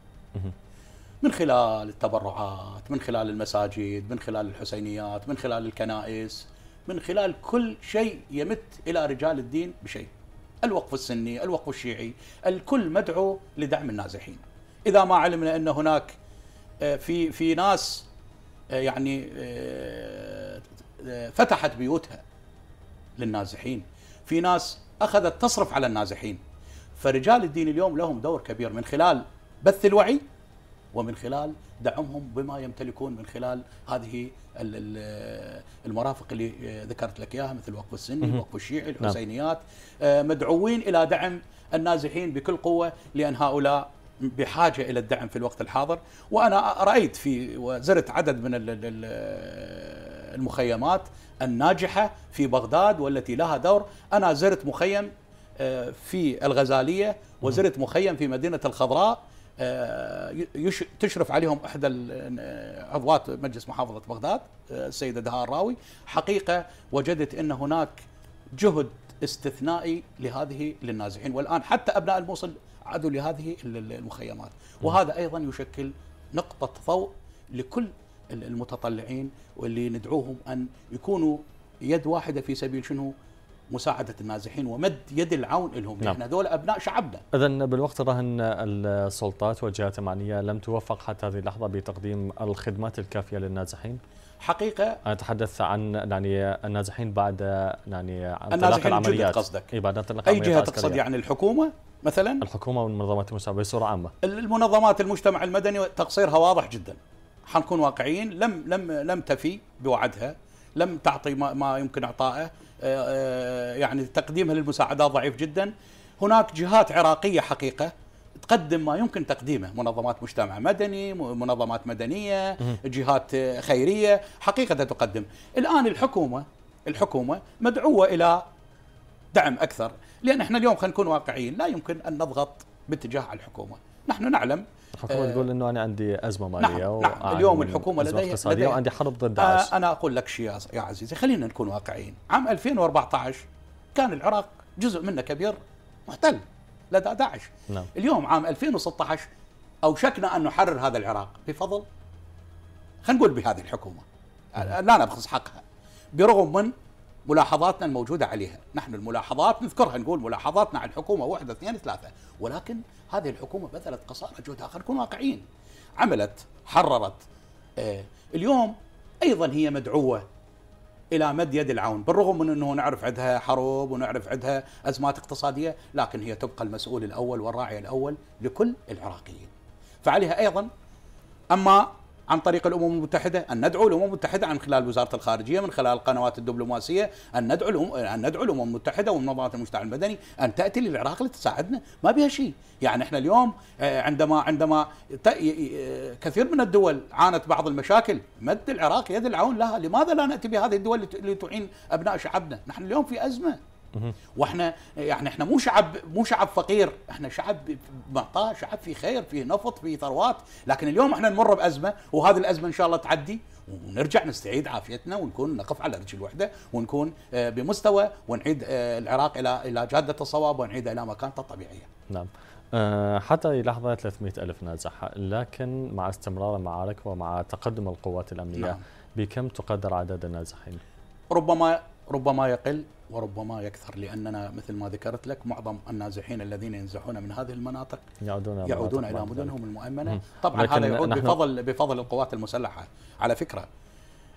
من خلال التبرعات من خلال المساجد من خلال الحسينيات من خلال الكنائس من خلال كل شيء يمت إلى رجال الدين بشيء الوقف السني الوقف الشيعي الكل مدعو لدعم النازحين إذا ما علمنا أن هناك آه، في في ناس آه، يعني آه، فتحت بيوتها للنازحين في ناس أخذت تصرف على النازحين فرجال الدين اليوم لهم دور كبير من خلال بث الوعي ومن خلال دعمهم بما يمتلكون من خلال هذه المرافق اللي آه، ذكرت لك اياها مثل الوقف السني، الوقف الشيعي، نعم. الحسينيات آه، مدعوين الى دعم النازحين بكل قوه لان هؤلاء بحاجه الى الدعم في الوقت الحاضر وانا رايت في وزرت عدد من المخيمات الناجحه في بغداد والتي لها دور، انا زرت مخيم آه، في الغزاليه وزرت مخيم في مدينه الخضراء آه، تشرف عليهم احدى عضوات مجلس محافظه بغداد السيده آه، دهاء الراوي حقيقه وجدت ان هناك جهد استثنائي لهذه للنازحين والان حتى ابناء الموصل عادوا لهذه المخيمات وهذا ايضا يشكل نقطه ضوء لكل المتطلعين واللي ندعوهم ان يكونوا يد واحده في سبيل شنو مساعده النازحين ومد يد العون لهم نعم. نحن دول ابناء شعبنا اذا بالوقت الراهن السلطات والجهات المعنيه لم توفق حتى هذه اللحظه بتقديم الخدمات الكافيه للنازحين حقيقه أنا اتحدث عن يعني النازحين بعد يعني النازحين العمليات قصدك اي بعد انطلاق اي جهه تقصد يعني الحكومه مثلا الحكومه والمنظمات المساعده بصوره عامه المنظمات المجتمع المدني تقصيرها واضح جدا حنكون واقعيين لم لم لم تفي بوعدها لم تعطي ما, ما يمكن اعطائه آه، آه، يعني تقديمها للمساعدات ضعيف جدا هناك جهات عراقية حقيقة تقدم ما يمكن تقديمه منظمات مجتمع مدني منظمات مدنية جهات خيرية حقيقة تقدم الآن الحكومة الحكومة مدعوة إلى دعم أكثر لأن احنا اليوم خلينا نكون واقعيين لا يمكن أن نضغط باتجاه الحكومة نحن نعلم الحكومه آه تقول انه انا عندي ازمه نعم، ماليه نعم, نعم اليوم الحكومه لديها اقتصاديه لدي وعندي حرب ضد داعش آه انا اقول لك شيء يا عزيزي خلينا نكون واقعيين عام 2014 كان العراق جزء منه كبير محتل لدى داعش نعم. اليوم عام 2016 اوشكنا ان نحرر هذا العراق بفضل خلينا نقول بهذه الحكومه لا نبخس حقها برغم من ملاحظاتنا الموجودة عليها نحن الملاحظات نذكرها نقول ملاحظاتنا على الحكومة واحدة اثنين ثلاثة ولكن هذه الحكومة بذلت قصارى جهدها خلينا نكون واقعيين عملت حررت آه اليوم أيضا هي مدعوة الى مد يد العون بالرغم من انه نعرف عندها حروب ونعرف عندها ازمات اقتصاديه لكن هي تبقى المسؤول الاول والراعي الاول لكل العراقيين فعليها ايضا اما عن طريق الامم المتحده، ان ندعو الامم المتحده عن خلال وزاره الخارجيه من خلال القنوات الدبلوماسيه، ان ندعو الأم... ان ندعو الامم المتحده ومنظمات المجتمع المدني ان تاتي للعراق لتساعدنا، ما بها شيء، يعني احنا اليوم آه، عندما عندما آه، كثير من الدول عانت بعض المشاكل، مد العراق يد العون لها، لماذا لا ناتي بهذه الدول لتعين ابناء شعبنا؟ نحن اليوم في ازمه واحنا يعني احنا مو شعب مو شعب فقير احنا شعب معطاء شعب في خير في نفط في ثروات لكن اليوم احنا نمر بازمه وهذه الازمه ان شاء الله تعدي ونرجع نستعيد عافيتنا ونكون نقف على رجل واحده ونكون آه، بمستوى ونعيد آه، العراق الى الى جاده الصواب ونعيده الى مكانته الطبيعيه. نعم. آه، حتى لحظة 300 ألف نازح لكن مع استمرار المعارك ومع تقدم القوات الأمنية نعم. بكم تقدر عدد النازحين؟ ربما ربما يقل وربما يكثر لاننا مثل ما ذكرت لك معظم النازحين الذين ينزحون من هذه المناطق يعودون يعودون الى مدنهم نعم. المؤمنه طبعا هذا يعود بفضل بفضل القوات المسلحه على فكره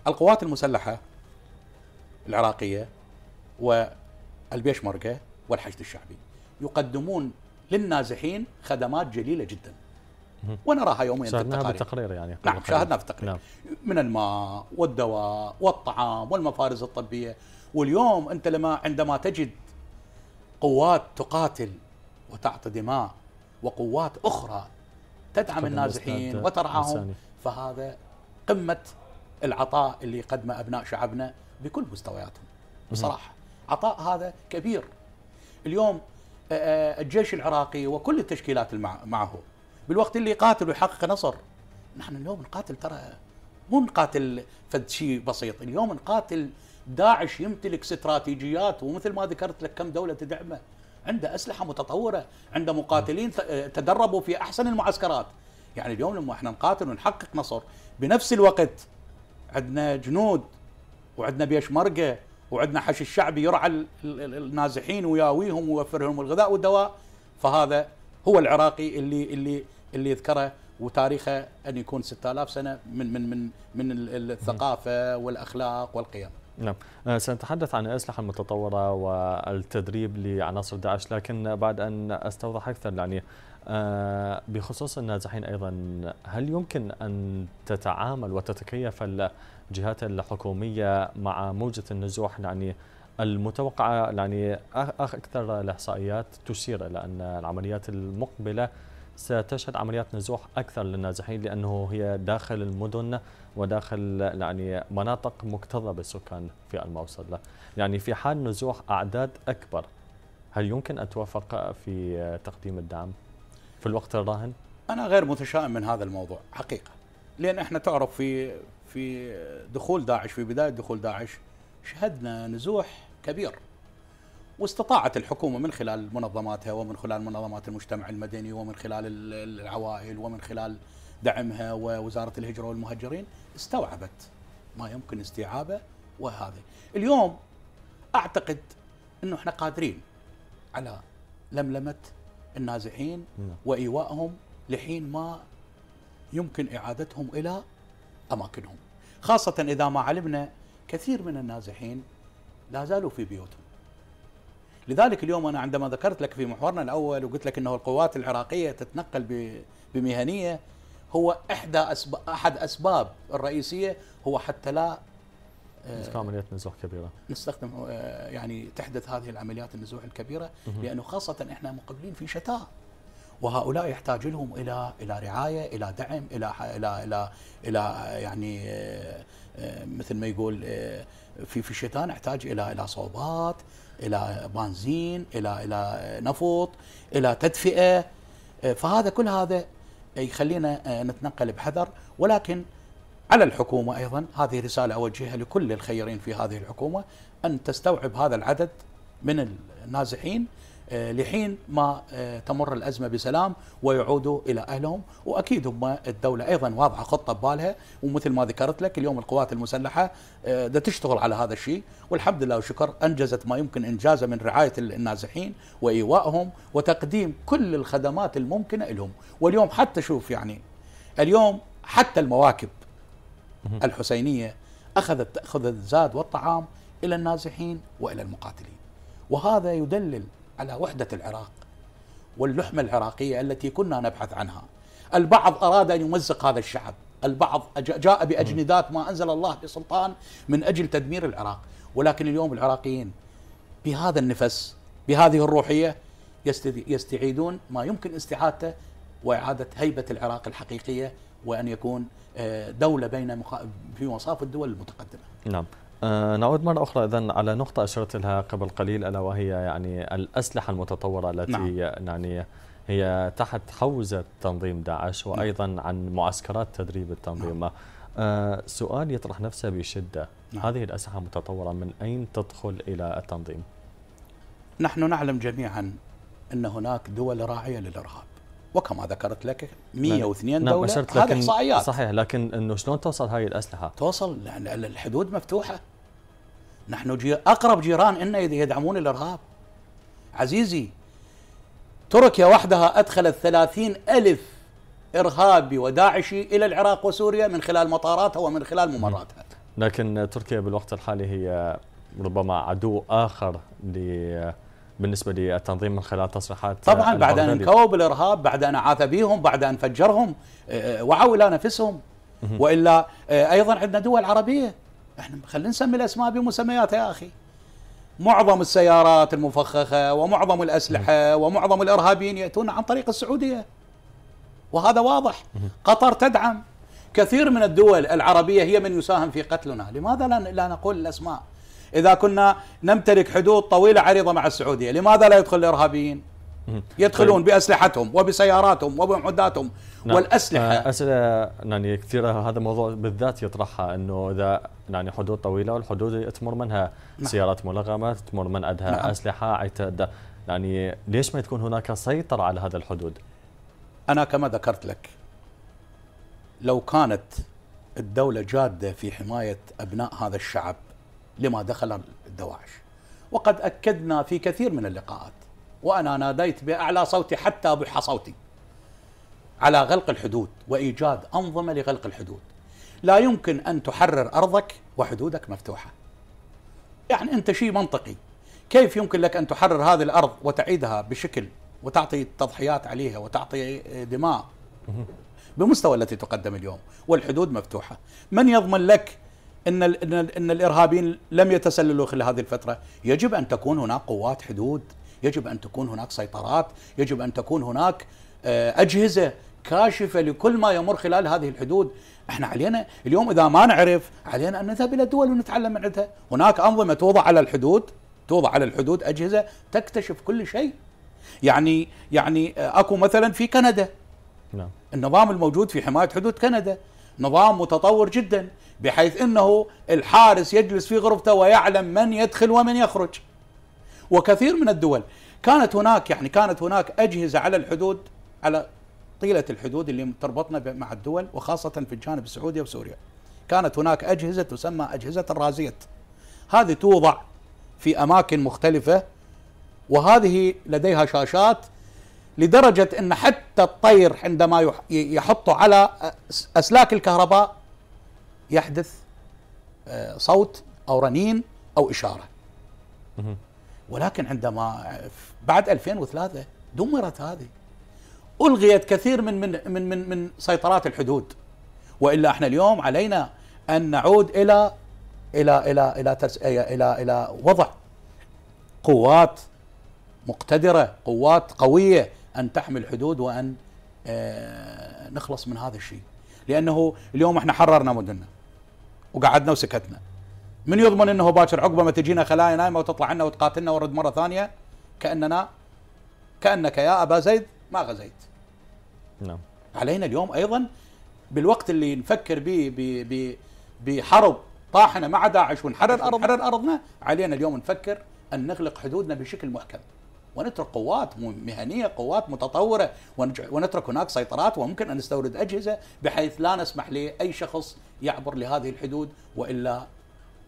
القوات المسلحه العراقيه والبيشمركه والحشد الشعبي يقدمون للنازحين خدمات جليله جدا ونراها يوميا في التقارير شاهدناها بالتقرير يعني نعم شاهدناها في التقرير نعم. من الماء والدواء والطعام والمفارز الطبيه واليوم انت لما عندما تجد قوات تقاتل وتعطي دماء وقوات اخرى تدعم النازحين وترعاهم فهذا قمه العطاء اللي قدمه ابناء شعبنا بكل مستوياتهم بصراحه عطاء هذا كبير اليوم آه، آه، الجيش العراقي وكل التشكيلات معه بالوقت اللي يقاتل ويحقق نصر نحن اليوم نقاتل ترى مو نقاتل فد شيء بسيط اليوم نقاتل داعش يمتلك استراتيجيات ومثل ما ذكرت لك كم دولة تدعمه عنده أسلحة متطورة عنده مقاتلين تدربوا في أحسن المعسكرات يعني اليوم لما احنا نقاتل ونحقق نصر بنفس الوقت عندنا جنود وعندنا بيشمركة وعندنا حشد شعبي يرعى النازحين وياويهم ويوفر لهم الغذاء والدواء فهذا هو العراقي اللي اللي اللي يذكره وتاريخه ان يكون 6000 سنه من من من من الثقافه والاخلاق والقيم نعم آه، سنتحدث عن الأسلحة المتطورة والتدريب لعناصر داعش لكن بعد أن أستوضح أكثر يعني بخصوص النازحين أيضا هل يمكن أن تتعامل وتتكيف الجهات الحكومية مع موجة النزوح يعني المتوقعة يعني أكثر الإحصائيات تشير إلى أن العمليات المقبلة ستشهد عمليات نزوح أكثر للنازحين لأنه هي داخل المدن وداخل يعني مناطق مكتظة بالسكان في الموصل يعني في حال نزوح أعداد أكبر هل يمكن أن توافق في تقديم الدعم في الوقت الراهن؟ أنا غير متشائم من هذا الموضوع حقيقة لأن إحنا تعرف في في دخول داعش في بداية دخول داعش شهدنا نزوح كبير واستطاعت الحكومة من خلال منظماتها ومن خلال منظمات المجتمع المدني ومن خلال العوائل ومن خلال دعمها ووزارة الهجرة والمهجرين استوعبت ما يمكن استيعابه وهذا اليوم اعتقد انه احنا قادرين على لملمه النازحين نعم. وايوائهم لحين ما يمكن اعادتهم الى اماكنهم خاصه اذا ما علمنا كثير من النازحين لا زالوا في بيوتهم لذلك اليوم انا عندما ذكرت لك في محورنا الاول وقلت لك انه القوات العراقيه تتنقل بمهنيه هو احدى أسباب احد اسباب الرئيسيه هو حتى لا عمليات آه، نزوح كبيره نستخدم آه، يعني تحدث هذه العمليات النزوح الكبيره لانه خاصه احنا مقبلين في شتاء وهؤلاء يحتاج لهم الى الى رعايه الى دعم الى الى الى, إلى يعني آه، مثل ما يقول في في الشتاء نحتاج الى الى صوبات الى بنزين الى الى نفط الى تدفئه فهذا كل هذا يخلينا آه، نتنقل بحذر ولكن على الحكومة أيضا هذه رسالة أوجهها لكل الخيرين في هذه الحكومة أن تستوعب هذا العدد من النازحين آه، لحين ما آه، تمر الأزمة بسلام ويعودوا إلى أهلهم وأكيد هم الدولة أيضا واضحة خطة ببالها ومثل ما ذكرت لك اليوم القوات المسلحة ده آه، تشتغل على هذا الشيء والحمد لله وشكر أنجزت ما يمكن إنجازه من رعاية النازحين وإيوائهم وتقديم كل الخدمات الممكنة لهم واليوم حتى شوف يعني اليوم حتى المواكب الحسينية أخذت تأخذ الزاد والطعام إلى النازحين وإلى المقاتلين وهذا يدلل على وحدة العراق واللحمة العراقية التي كنا نبحث عنها البعض أراد أن يمزق هذا الشعب البعض جاء بأجندات ما أنزل الله بسلطان من أجل تدمير العراق ولكن اليوم العراقيين بهذا النفس بهذه الروحية يستعيدون ما يمكن استعادته وإعادة هيبة العراق الحقيقية وأن يكون آه، دولة بين في مصاف الدول المتقدمة نعم آه، نعود مرة أخرى إذا على نقطة أشرت لها قبل قليل ألا وهي يعني الأسلحة المتطورة التي نعم. يعني هي تحت حوزة تنظيم داعش نعم. وأيضا عن معسكرات تدريب التنظيم نعم. آه سؤال يطرح نفسه بشدة نعم. هذه الأسلحة المتطورة من أين تدخل إلى التنظيم؟ نحن نعلم جميعا أن هناك دول راعية للإرهاب وكما ذكرت لك 102 نعم. نعم، دولة هذه إحصائيات صحيح لكن أنه شلون توصل هذه الأسلحة؟ توصل لأن الحدود مفتوحة نحن جي أقرب جيران إن إذا يدعمون الإرهاب عزيزي تركيا وحدها أدخلت ثلاثين ألف إرهابي وداعشي إلى العراق وسوريا من خلال مطاراتها ومن خلال ممراتها لكن تركيا بالوقت الحالي هي ربما عدو آخر بالنسبة للتنظيم من خلال تصريحات طبعا بعد أن انكووا بالإرهاب بعد أن عاث بهم بعد أن فجرهم آه، آه، وعوا إلى نفسهم وإلا آه، أيضا عندنا دول عربية احنا خلينا نسمي الاسماء بمسمياتها يا اخي معظم السيارات المفخخه ومعظم الاسلحه ومعظم الارهابيين ياتون عن طريق السعوديه وهذا واضح قطر تدعم كثير من الدول العربيه هي من يساهم في قتلنا لماذا لا نقول الاسماء اذا كنا نمتلك حدود طويله عريضه مع السعوديه لماذا لا يدخل الارهابيين يدخلون طيب. بأسلحتهم وبسياراتهم وبمعداتهم نعم. والأسلحة آه، أسئلة يعني كثيرة هذا الموضوع بالذات يطرحها أنه إذا يعني حدود طويلة والحدود تمر منها نعم. سيارات ملغمة تمر من عندها نعم. أسلحة عتاد يعني ليش ما تكون هناك سيطرة على هذا الحدود أنا كما ذكرت لك لو كانت الدولة جادة في حماية أبناء هذا الشعب لما دخل الدواعش وقد أكدنا في كثير من اللقاءات وأنا ناديت بأعلى صوتي حتى بح صوتي على غلق الحدود وإيجاد أنظمة لغلق الحدود لا يمكن أن تحرر أرضك وحدودك مفتوحة يعني أنت شيء منطقي كيف يمكن لك أن تحرر هذه الأرض وتعيدها بشكل وتعطي تضحيات عليها وتعطي دماء بمستوى التي تقدم اليوم والحدود مفتوحة من يضمن لك إن, إن, إن الإرهابيين لم يتسللوا خلال هذه الفترة يجب أن تكون هناك قوات حدود يجب ان تكون هناك سيطرات يجب ان تكون هناك آه، اجهزه كاشفه لكل ما يمر خلال هذه الحدود احنا علينا اليوم اذا ما نعرف علينا ان نذهب الى الدول ونتعلم من عندها هناك انظمه توضع على الحدود توضع على الحدود اجهزه تكتشف كل شيء يعني يعني آه، اكو مثلا في كندا نعم. النظام الموجود في حمايه حدود كندا نظام متطور جدا بحيث انه الحارس يجلس في غرفته ويعلم من يدخل ومن يخرج وكثير من الدول كانت هناك يعني كانت هناك أجهزة على الحدود على طيلة الحدود اللي تربطنا مع الدول وخاصة في الجانب السعودي وسوريا كانت هناك أجهزة تسمى أجهزة الرازية هذه توضع في أماكن مختلفة وهذه لديها شاشات لدرجة أن حتى الطير عندما يحطه على أسلاك الكهرباء يحدث آه، صوت أو رنين أو إشارة ولكن عندما بعد 2003 دمرت هذه الغيت كثير من من من من, من سيطرات الحدود والا احنا اليوم علينا ان نعود الى الى الى الى الى, الى الى, إلى وضع قوات مقتدره، قوات قويه ان تحمي الحدود وان آه، نخلص من هذا الشيء، لانه اليوم احنا حررنا مدننا وقعدنا وسكتنا، من يضمن انه باكر عقبه ما تجينا خلايا نايمه وتطلع عنا وتقاتلنا ورد مره ثانيه كاننا كانك يا ابا زيد ما غزيت. نعم. علينا اليوم ايضا بالوقت اللي نفكر به بحرب طاحنه مع داعش ونحرر أرض نحرر ارضنا علينا اليوم نفكر ان نغلق حدودنا بشكل محكم ونترك قوات مهنيه قوات متطوره ونترك هناك سيطرات وممكن ان نستورد اجهزه بحيث لا نسمح لاي شخص يعبر لهذه الحدود والا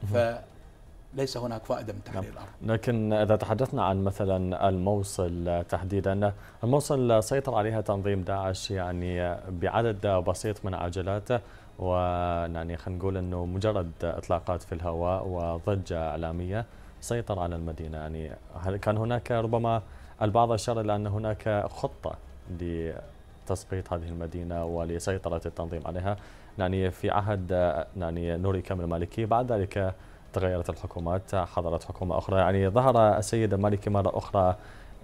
فليس هناك فائدة من تحرير نعم. الأرض لكن إذا تحدثنا عن مثلا الموصل تحديدا الموصل سيطر عليها تنظيم داعش يعني بعدد بسيط من عجلاته ويعني خلينا نقول انه مجرد اطلاقات في الهواء وضجه اعلاميه سيطر على المدينه يعني هل كان هناك ربما البعض اشار الى ان هناك خطه لتسقيط هذه المدينه ولسيطره التنظيم عليها يعني في عهد يعني نوري كامل المالكي بعد ذلك تغيرت الحكومات حضرت حكومة أخرى يعني ظهر السيد المالكي مرة أخرى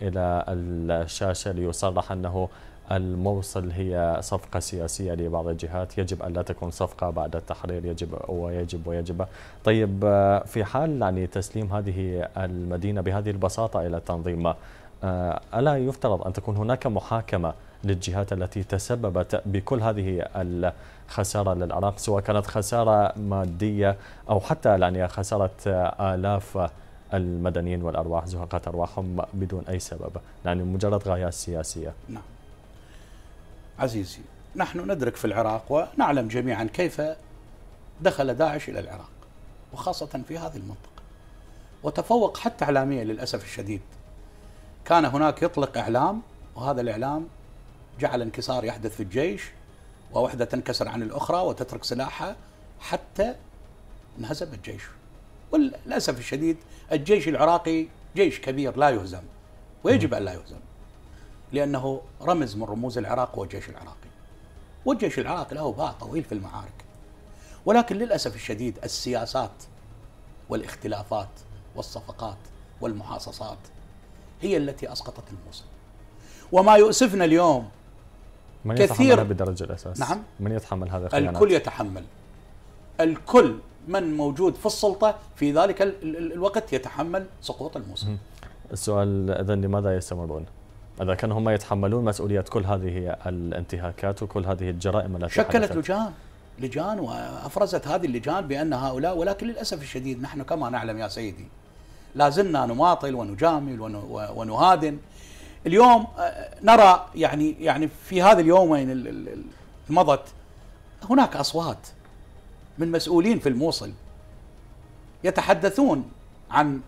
إلى الشاشة ليصرح أنه الموصل هي صفقة سياسية لبعض الجهات يجب أن لا تكون صفقة بعد التحرير يجب ويجب ويجب طيب في حال يعني تسليم هذه المدينة بهذه البساطة إلى التنظيم ألا يفترض أن تكون هناك محاكمة للجهات التي تسببت بكل هذه خسارة للعراق سواء كانت خسارة مادية أو حتى يعني خسارة آه، آلاف المدنيين والأرواح زهقت أرواحهم بدون أي سبب يعني مجرد غايات سياسية نعم عزيزي نحن ندرك في العراق ونعلم جميعا كيف دخل داعش إلى العراق وخاصة في هذه المنطقة وتفوق حتى إعلاميا للأسف الشديد كان هناك يطلق إعلام وهذا الإعلام جعل انكسار يحدث في الجيش ووحدة تنكسر عن الأخرى وتترك سلاحها حتى انهزم الجيش وللأسف الشديد الجيش العراقي جيش كبير لا يهزم ويجب أن لا يهزم لأنه رمز من رموز العراق هو الجيش العراقي والجيش العراقي له باع طويل في المعارك ولكن للأسف الشديد السياسات والاختلافات والصفقات والمحاصصات هي التي أسقطت الموسم وما يؤسفنا اليوم من كثير بالدرجه الأساس نعم من يتحمل هذا الخيانات الكل يتحمل الكل من موجود في السلطة في ذلك الوقت يتحمل سقوط الموسم السؤال إذا لماذا يستمرون؟ إذا كانوا هم يتحملون مسؤولية كل هذه الانتهاكات وكل هذه الجرائم التي شكلت لجان لجان وأفرزت هذه اللجان بأن هؤلاء ولكن للأسف الشديد نحن كما نعلم يا سيدي لازلنا نماطل ونجامل ونهادن اليوم آه، نرى يعني يعني في هذا اليومين المضت هناك اصوات من مسؤولين في الموصل يتحدثون عن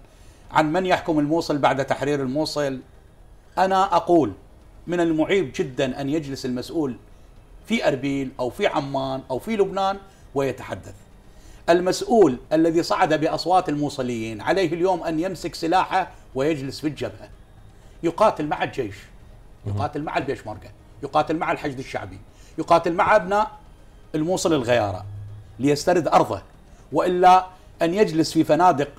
عن من يحكم الموصل بعد تحرير الموصل انا اقول من المعيب جدا ان يجلس المسؤول في اربيل او في عمان او في لبنان ويتحدث المسؤول الذي صعد باصوات الموصليين عليه اليوم ان يمسك سلاحه ويجلس في الجبهه يقاتل مع الجيش يقاتل مع البيشمركه يقاتل مع الحشد الشعبي يقاتل مع ابناء الموصل الغياره ليسترد ارضه والا ان يجلس في فنادق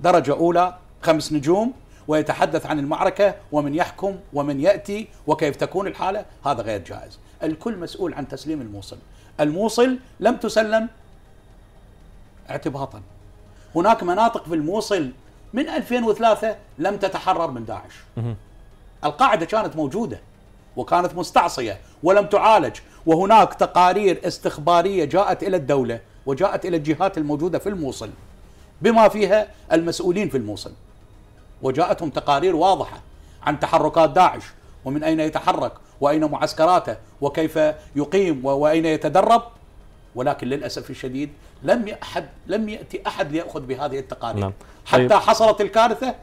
درجه اولى خمس نجوم ويتحدث عن المعركه ومن يحكم ومن ياتي وكيف تكون الحاله هذا غير جائز الكل مسؤول عن تسليم الموصل الموصل لم تسلم اعتباطا هناك مناطق في الموصل من 2003 لم تتحرر من داعش القاعدة كانت موجودة وكانت مستعصية ولم تعالج وهناك تقارير استخبارية جاءت إلى الدولة وجاءت إلى الجهات الموجودة في الموصل بما فيها المسؤولين في الموصل وجاءتهم تقارير واضحة عن تحركات داعش ومن أين يتحرك وأين معسكراته وكيف يقيم وأين يتدرب ولكن للأسف الشديد لم أحد لم يأتي أحد ليأخذ بهذه التقارير نعم. طيب. حتى طيب. حصلت الكارثة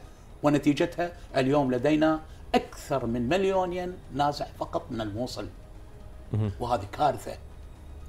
ونتيجتها اليوم لدينا أكثر من مليونين نازح فقط من الموصل وهذه كارثة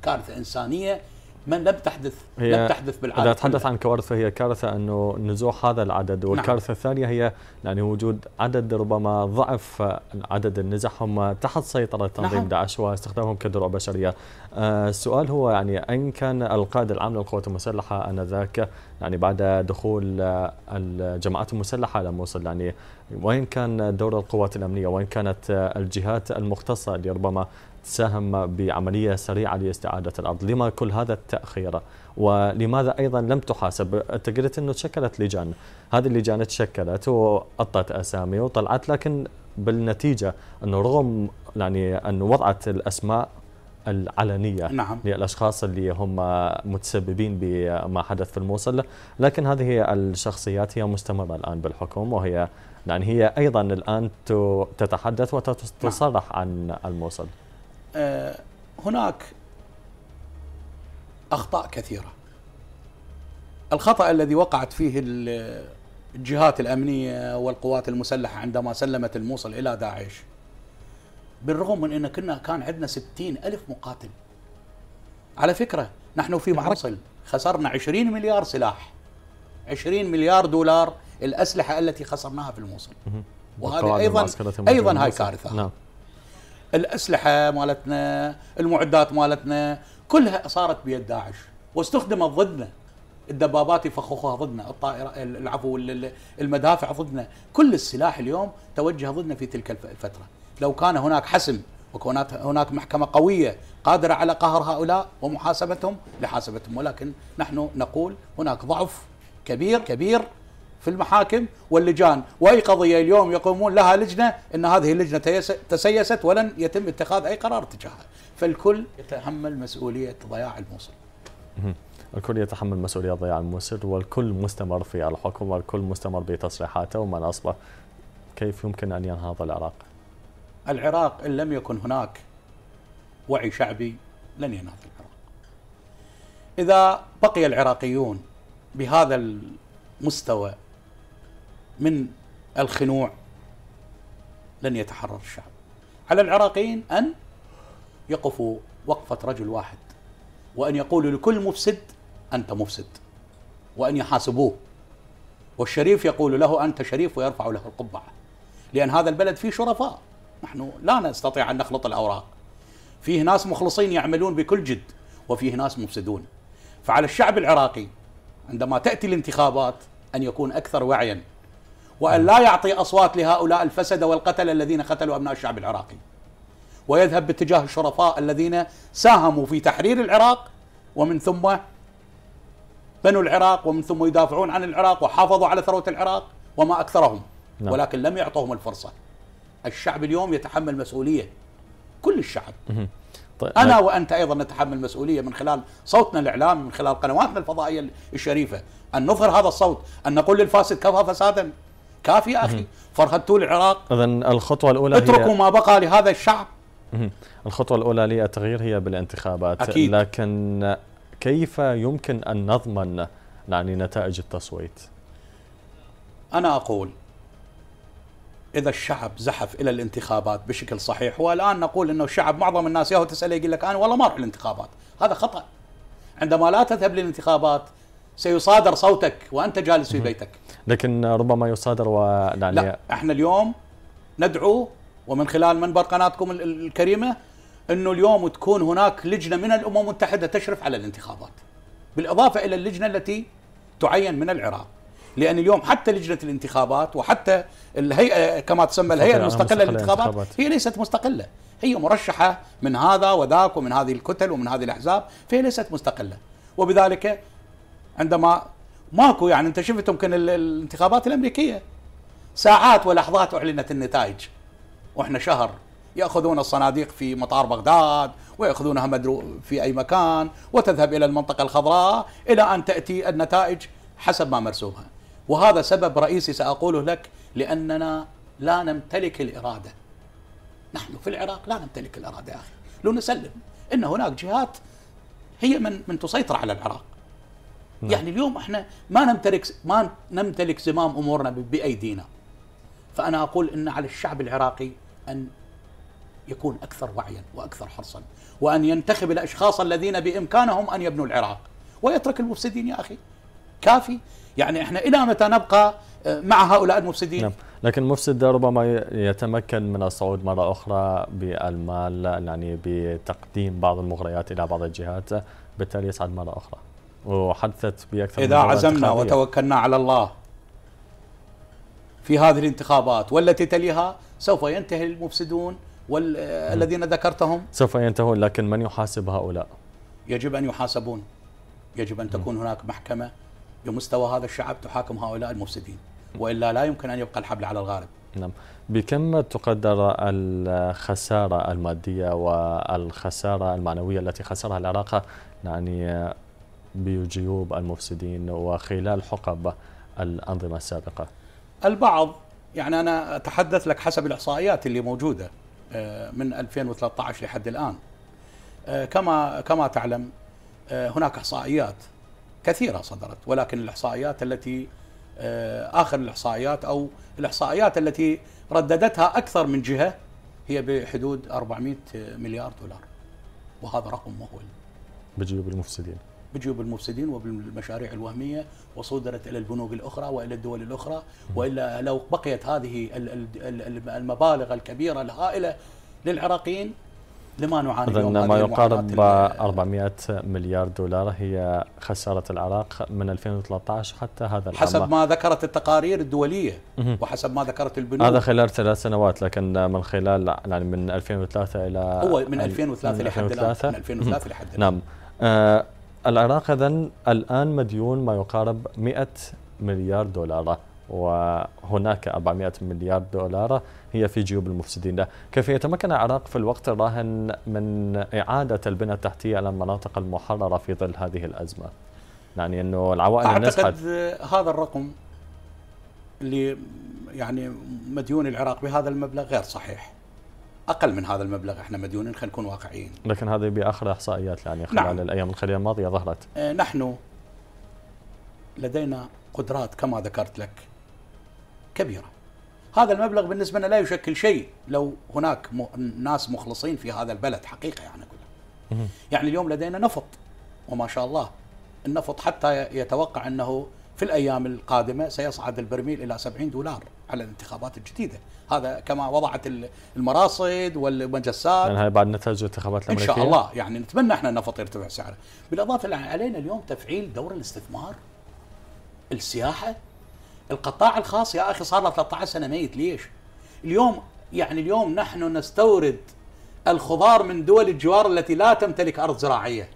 كارثة إنسانية من لم تحدث لم تحدث بالعاده اذا تحدث عن كوارث فهي كارثه انه نزوح هذا العدد نعم. والكارثه نعم. الثانيه هي يعني وجود عدد ربما ضعف عدد النزحهم تحت سيطره نعم. تنظيم نعم. داعش واستخدامهم كدروع بشريه آه السؤال هو يعني ان كان القائد العام للقوات المسلحه انذاك يعني بعد دخول آه، الجماعات المسلحه لموصل يعني وين كان دور القوات الامنيه وين كانت آه، الجهات المختصه اللي ربما تساهم بعملية سريعة لاستعادة الأرض لما كل هذا التأخير ولماذا أيضا لم تحاسب أنت قلت أنه تشكلت لجان هذه اللجان تشكلت وأعطت أسامي وطلعت لكن بالنتيجة أنه رغم يعني أن وضعت الأسماء العلنية نعم. للأشخاص اللي هم متسببين بما حدث في الموصل لكن هذه الشخصيات هي مستمرة الآن بالحكم وهي يعني هي أيضا الآن تتحدث وتتصرح نعم. عن الموصل هناك اخطاء كثيره الخطا الذي وقعت فيه الجهات الامنيه والقوات المسلحه عندما سلمت الموصل الى داعش بالرغم من ان كنا كان عندنا ستين الف مقاتل على فكره نحن في معركه خسرنا 20 مليار سلاح 20 مليار دولار الاسلحه التي خسرناها في الموصل وهذه ايضا ايضا هاي كارثه نعم. الأسلحة مالتنا المعدات مالتنا كلها صارت بيد داعش واستخدمت ضدنا الدبابات يفخخوها ضدنا الطائرة العفو المدافع ضدنا كل السلاح اليوم توجه ضدنا في تلك الفترة لو كان هناك حسم وكانت هناك محكمة قوية قادرة على قهر هؤلاء ومحاسبتهم لحاسبتهم ولكن نحن نقول هناك ضعف كبير كبير في المحاكم واللجان واي قضيه اليوم يقومون لها لجنه ان هذه اللجنه تسيست ولن يتم اتخاذ اي قرار تجاهها فالكل يتحمل مسؤوليه ضياع الموصل الكل يتحمل مسؤولية ضياع الموصل والكل مستمر في الحكم والكل مستمر بتصريحاته اصبح كيف يمكن أن ينهض العراق؟ العراق إن لم يكن هناك وعي شعبي لن ينهض العراق إذا بقي العراقيون بهذا المستوى من الخنوع لن يتحرر الشعب على العراقيين أن يقفوا وقفة رجل واحد وأن يقولوا لكل مفسد أنت مفسد وأن يحاسبوه والشريف يقول له أنت شريف ويرفع له القبعة لأن هذا البلد فيه شرفاء نحن لا نستطيع أن نخلط الأوراق فيه ناس مخلصين يعملون بكل جد وفيه ناس مفسدون فعلى الشعب العراقي عندما تأتي الانتخابات أن يكون أكثر وعيا وأن لا يعطي أصوات لهؤلاء الفسد والقتلة الذين قتلوا أبناء الشعب العراقي ويذهب باتجاه الشرفاء الذين ساهموا في تحرير العراق ومن ثم بنوا العراق ومن ثم يدافعون عن العراق وحافظوا على ثروة العراق وما أكثرهم نعم. ولكن لم يعطوهم الفرصة الشعب اليوم يتحمل مسؤولية كل الشعب طيب. أنا نعم. وأنت أيضا نتحمل مسؤولية من خلال صوتنا الإعلامي من خلال قنواتنا الفضائية الشريفة أن نظهر هذا الصوت أن نقول للفاسد كفى فسادا كافي يا اخي فرهدتوا العراق اذا الخطوه الاولى اتركوا هي ما بقى لهذا الشعب الخطوه الاولى للتغيير هي بالانتخابات أكيد. لكن كيف يمكن ان نضمن يعني نتائج التصويت انا اقول اذا الشعب زحف الى الانتخابات بشكل صحيح والان نقول انه الشعب معظم الناس ياهو تساله يقول لك انا والله ما اروح الانتخابات هذا خطا عندما لا تذهب للانتخابات سيصادر صوتك وانت جالس في بيتك لكن ربما يصادر ولا لا احنا اليوم ندعو ومن خلال منبر قناتكم الكريمه انه اليوم تكون هناك لجنه من الامم المتحده تشرف على الانتخابات بالاضافه الى اللجنه التي تعين من العراق لان اليوم حتى لجنه الانتخابات وحتى الهيئه كما تسمى الهيئه المستقله للانتخابات هي ليست مستقله هي مرشحه من هذا وذاك ومن هذه الكتل ومن هذه الاحزاب فهي ليست مستقله وبذلك عندما ماكو يعني انت شفت يمكن الانتخابات الامريكيه ساعات ولحظات اعلنت النتائج واحنا شهر ياخذون الصناديق في مطار بغداد وياخذونها مدرو في اي مكان وتذهب الى المنطقه الخضراء الى ان تاتي النتائج حسب ما مرسومها وهذا سبب رئيسي ساقوله لك لاننا لا نمتلك الاراده نحن في العراق لا نمتلك الاراده يا اخي لو نسلم ان هناك جهات هي من من تسيطر على العراق نعم. يعني اليوم احنا ما نمتلك ما نمتلك زمام امورنا بايدينا فانا اقول ان على الشعب العراقي ان يكون اكثر وعيا واكثر حرصا وان ينتخب الاشخاص الذين بامكانهم ان يبنوا العراق ويترك المفسدين يا اخي كافي يعني احنا الى متى نبقى آه، مع هؤلاء المفسدين نعم. لكن المفسد ربما يتمكن من الصعود مرة أخرى بالمال يعني بتقديم بعض المغريات إلى بعض الجهات بالتالي يصعد مرة أخرى وحدثت باكثر اذا عزمنا وتوكلنا على الله في هذه الانتخابات والتي تليها سوف ينتهي المفسدون والذين ذكرتهم سوف ينتهون لكن من يحاسب هؤلاء؟ يجب ان يحاسبون يجب ان تكون هناك محكمه بمستوى هذا الشعب تحاكم هؤلاء المفسدين والا لا يمكن ان يبقى الحبل على الغارب. نعم، بكم تقدر الخساره الماديه والخساره المعنويه التي خسرها العراق يعني بجيوب المفسدين وخلال حقب الأنظمة السابقة البعض يعني أنا أتحدث لك حسب الإحصائيات اللي موجودة آه، من 2013 لحد الآن آه، كما كما تعلم آه، هناك إحصائيات كثيرة صدرت ولكن الإحصائيات التي آخر الإحصائيات أو الإحصائيات التي رددتها أكثر من جهة هي بحدود 400 مليار دولار وهذا رقم مهول بجيوب المفسدين بجيوب المفسدين وبالمشاريع الوهميه وصودرت الى البنوك الاخرى والى الدول الاخرى والا لو بقيت هذه المبالغ الكبيره الهائله للعراقيين لما نعاني اذا ما يقارب 400 مليار دولار هي خساره العراق من 2013 حتى هذا العام حسب ما ذكرت التقارير الدوليه وحسب ما ذكرت البنوك هذا خلال ثلاث سنوات لكن من خلال يعني من 2003 الى هو من 2003 لحد الان من 2003 لحد نعم آه العراق اذا الان مديون ما يقارب 100 مليار دولار وهناك 400 مليار دولار هي في جيوب المفسدين له كيف يتمكن العراق في الوقت الراهن من إعادة البنى التحتية على المناطق المحررة في ظل هذه الأزمة يعني أنه العوائل أعتقد نجحت هذا الرقم اللي يعني مديون العراق بهذا المبلغ غير صحيح اقل من هذا المبلغ احنا مديونين خلينا نكون واقعيين. لكن هذه باخر احصائيات يعني خلال نعم. الايام القليله الماضيه ظهرت. آه، نحن لدينا قدرات كما ذكرت لك كبيره. هذا المبلغ بالنسبه لنا لا يشكل شيء لو هناك ناس مخلصين في هذا البلد حقيقه يعني اقول يعني اليوم لدينا نفط وما شاء الله النفط حتى يتوقع انه في الايام القادمه سيصعد البرميل الى 70 دولار على الانتخابات الجديده هذا كما وضعت المراصد والمجسات يعني هاي بعد نتائج الانتخابات الامريكيه ان شاء الله يعني نتمنى احنا ان فضه يرتفع سعره بالاضافه علينا اليوم تفعيل دور الاستثمار السياحه القطاع الخاص يا اخي صار له 13 سنه ميت ليش اليوم يعني اليوم نحن نستورد الخضار من دول الجوار التي لا تمتلك ارض زراعيه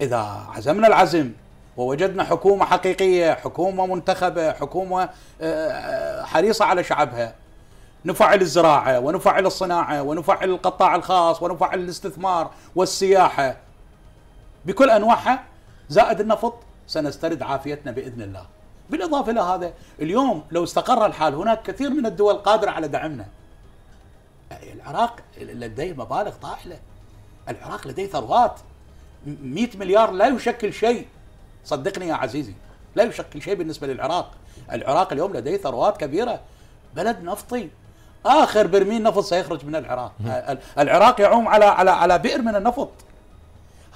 اذا عزمنا العزم ووجدنا حكومة حقيقية حكومة منتخبة حكومة آه، آه، حريصة على شعبها نفعل الزراعة ونفعل الصناعة ونفعل القطاع الخاص ونفعل الاستثمار والسياحة بكل أنواعها زائد النفط سنسترد عافيتنا بإذن الله بالإضافة إلى هذا اليوم لو استقر الحال هناك كثير من الدول قادرة على دعمنا العراق لديه مبالغ طائلة العراق لديه ثروات 100 مليار لا يشكل شيء صدقني يا عزيزي لا يشكل شيء بالنسبة للعراق العراق اليوم لديه ثروات كبيرة بلد نفطي اخر برميل نفط سيخرج من العراق آه، العراق يعوم على على على بئر من النفط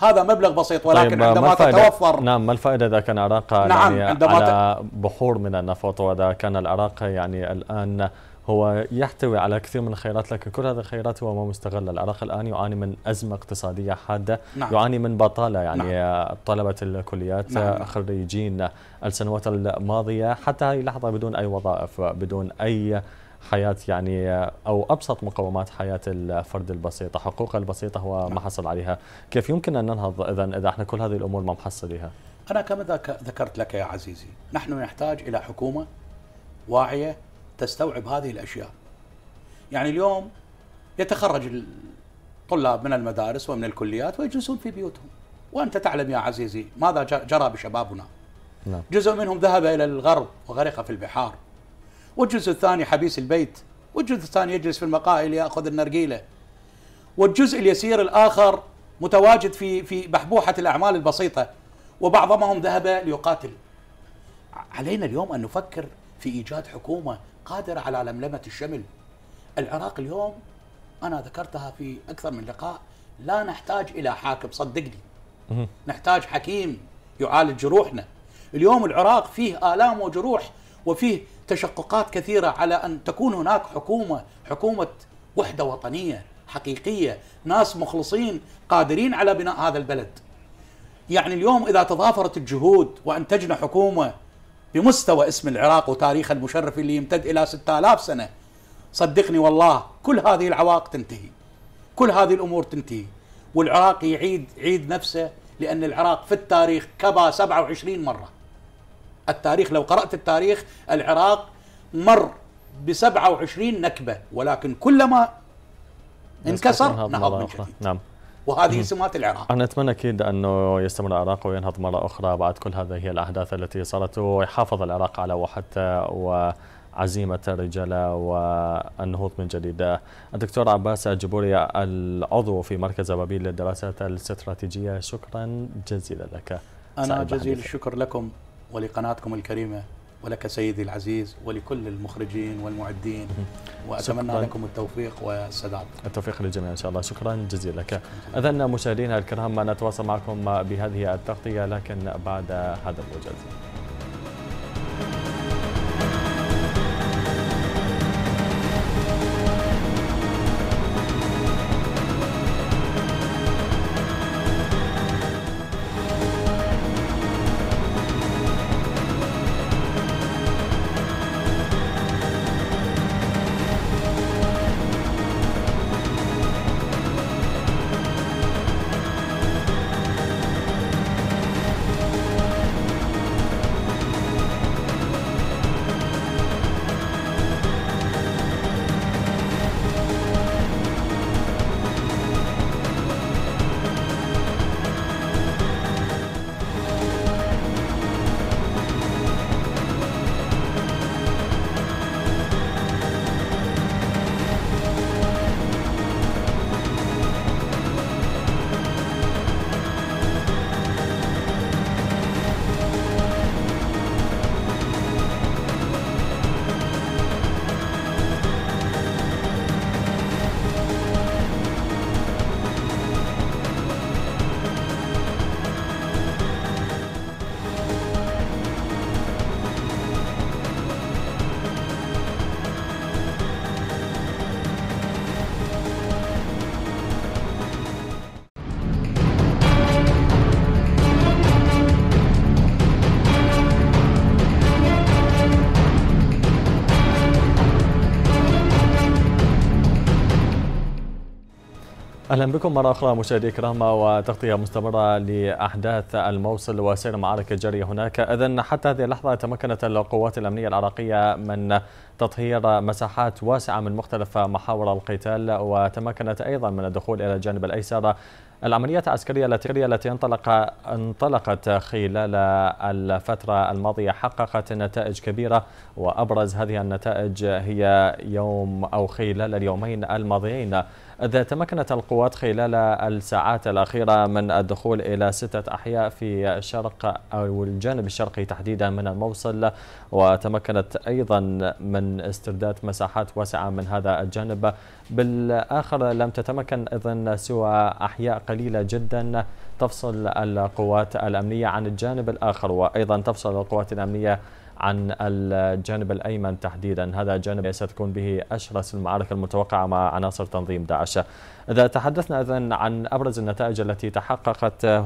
هذا مبلغ بسيط ولكن طيب عندما تتوفر نعم ما الفائده اذا كان العراق نعم يعني عندما على بحور من النفط واذا كان العراق يعني الان هو يحتوي على كثير من الخيرات لكن كل هذه الخيرات هو ما مستغلة العراق الآن يعاني من أزمة اقتصادية حادة نعم. يعاني من بطالة يعني نعم. طلبة الكليات نعم. خريجين السنوات الماضية حتى هذه اللحظة بدون أي وظائف بدون أي حياة يعني أو أبسط مقومات حياة الفرد البسيطة حقوقه البسيطة هو ما نعم. حصل عليها كيف يمكن أن ننهض إذا إذا إحنا كل هذه الأمور ما محصليها أنا كما ذكرت لك يا عزيزي نحن نحتاج إلى حكومة واعية تستوعب هذه الأشياء يعني اليوم يتخرج الطلاب من المدارس ومن الكليات ويجلسون في بيوتهم وأنت تعلم يا عزيزي ماذا جرى بشبابنا نعم. جزء منهم ذهب إلى الغرب وغرق في البحار والجزء الثاني حبيس البيت والجزء الثاني يجلس في المقاهي ياخذ النرجيله والجزء اليسير الاخر متواجد في في بحبوحه الاعمال البسيطه وبعضهم ذهب ليقاتل علينا اليوم ان نفكر في ايجاد حكومه قادره على لملمه الشمل العراق اليوم انا ذكرتها في اكثر من لقاء لا نحتاج الى حاكم صدقني نحتاج حكيم يعالج جروحنا اليوم العراق فيه الام وجروح وفيه تشققات كثيرة على أن تكون هناك حكومة حكومة وحدة وطنية حقيقية ناس مخلصين قادرين على بناء هذا البلد يعني اليوم إذا تضافرت الجهود وأنتجنا حكومة بمستوى اسم العراق وتاريخ المشرف اللي يمتد إلى 6000 سنة صدقني والله كل هذه العوائق تنتهي كل هذه الأمور تنتهي والعراق يعيد عيد نفسه لأن العراق في التاريخ كبا 27 مرة التاريخ لو قرأت التاريخ العراق مر ب 27 نكبة ولكن كلما انكسر نهض من جديد نعم وهذه سمات العراق أنا أتمنى أكيد أنه يستمر العراق وينهض مرة أخرى بعد كل هذه الأحداث التي صارت ويحافظ العراق على وحدته و عزيمة الرجال والنهوض من جديد الدكتور عباس الجبوري العضو في مركز بابيل للدراسات الاستراتيجية شكرا جزيلا لك أنا جزيل الشكر لكم ولقناتكم الكريمة ولك سيدي العزيز ولكل المخرجين والمعدين وأتمنى شكراً. لكم التوفيق والسداد التوفيق للجميع إن شاء الله شكرا جزيلا لك اذن مشاهدينا الكرام نتواصل معكم بهذه التغطية لكن بعد هذا الموجز اهلا بكم مره اخرى مشاهدي الكرام وتغطيه مستمره لاحداث الموصل وسير معارك الجاريه هناك اذا حتى هذه اللحظه تمكنت القوات الامنيه العراقيه من تطهير مساحات واسعه من مختلف محاور القتال وتمكنت ايضا من الدخول الى الجانب الايسر العمليات العسكرية التي التي انطلق انطلقت خلال الفترة الماضية حققت نتائج كبيرة وأبرز هذه النتائج هي يوم أو خلال اليومين الماضيين إذا تمكنت القوات خلال الساعات الأخيرة من الدخول إلى ستة أحياء في الشرق أو الجانب الشرقي تحديدا من الموصل وتمكنت أيضا من استرداد مساحات واسعة من هذا الجانب بالآخر لم تتمكن أيضا سوى أحياء قليلة جدا تفصل القوات الأمنية عن الجانب الآخر وأيضا تفصل القوات الأمنية عن الجانب الأيمن تحديدا هذا جانب ستكون به أشرس المعارك المتوقعة مع عناصر تنظيم داعش إذا تحدثنا إذن عن أبرز النتائج التي تحققت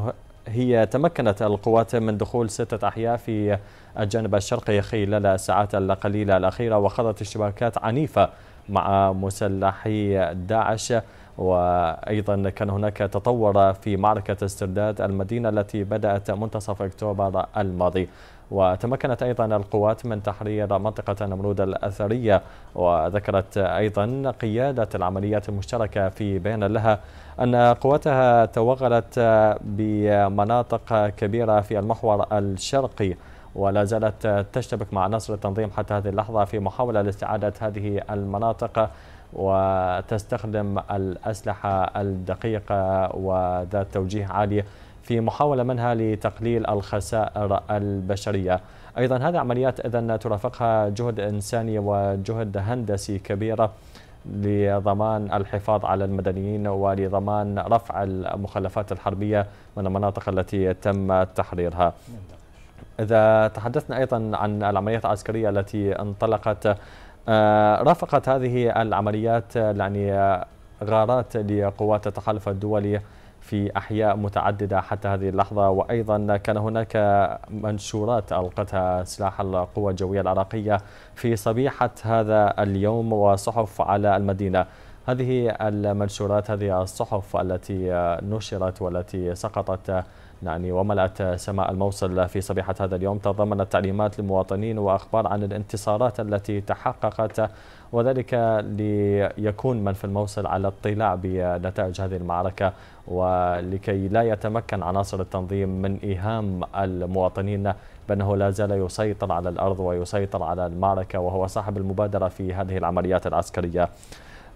هي تمكنت القوات من دخول ستة أحياء في الجانب الشرقي خلال الساعات القليلة الأخيرة وخضت اشتباكات عنيفة مع مسلحي داعش وأيضا كان هناك تطور في معركة استرداد المدينة التي بدأت منتصف أكتوبر الماضي وتمكنت أيضا القوات من تحرير منطقة نمرود الأثرية وذكرت أيضا قيادة العمليات المشتركة في بيان لها أن قواتها توغلت بمناطق كبيرة في المحور الشرقي ولا زالت تشتبك مع نصر التنظيم حتى هذه اللحظة في محاولة لاستعادة هذه المناطق وتستخدم الأسلحة الدقيقة وذات توجيه عالي في محاولة منها لتقليل الخسائر البشرية أيضا هذه عمليات إذن ترافقها جهد إنساني وجهد هندسي كبيرة لضمان الحفاظ على المدنيين ولضمان رفع المخلفات الحربية من المناطق التي تم تحريرها إذا تحدثنا أيضا عن العمليات العسكرية التي انطلقت آه، رافقت هذه العمليات آه، يعني آه، غارات لقوات التحالف الدولي في أحياء متعددة حتى هذه اللحظة وأيضا كان هناك منشورات ألقتها سلاح القوى الجوية العراقية في صبيحة هذا اليوم وصحف على المدينة هذه المنشورات هذه الصحف التي نشرت والتي سقطت يعني وملأت سماء الموصل في صبيحة هذا اليوم تضمنت تعليمات للمواطنين وأخبار عن الانتصارات التي تحققت وذلك ليكون من في الموصل على اطلاع بنتائج هذه المعركة ولكي لا يتمكن عناصر التنظيم من إيهام المواطنين بأنه لا زال يسيطر على الأرض ويسيطر على المعركة وهو صاحب المبادرة في هذه العمليات العسكرية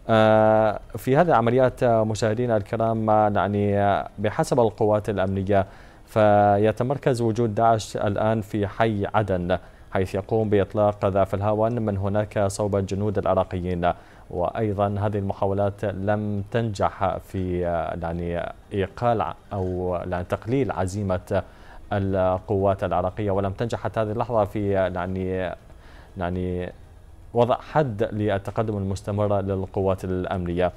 آه، في هذه العمليات مشاهدينا الكرام يعني بحسب القوات الأمنية فيتمركز وجود داعش الآن في حي عدن حيث يقوم بإطلاق قذائف الهاون من هناك صوب الجنود العراقيين وأيضا هذه المحاولات لم تنجح في يعني إيقال أو يعني تقليل عزيمة القوات العراقية ولم تنجح حتى هذه اللحظة في يعني يعني وضع حد للتقدم المستمر للقوات الأمنية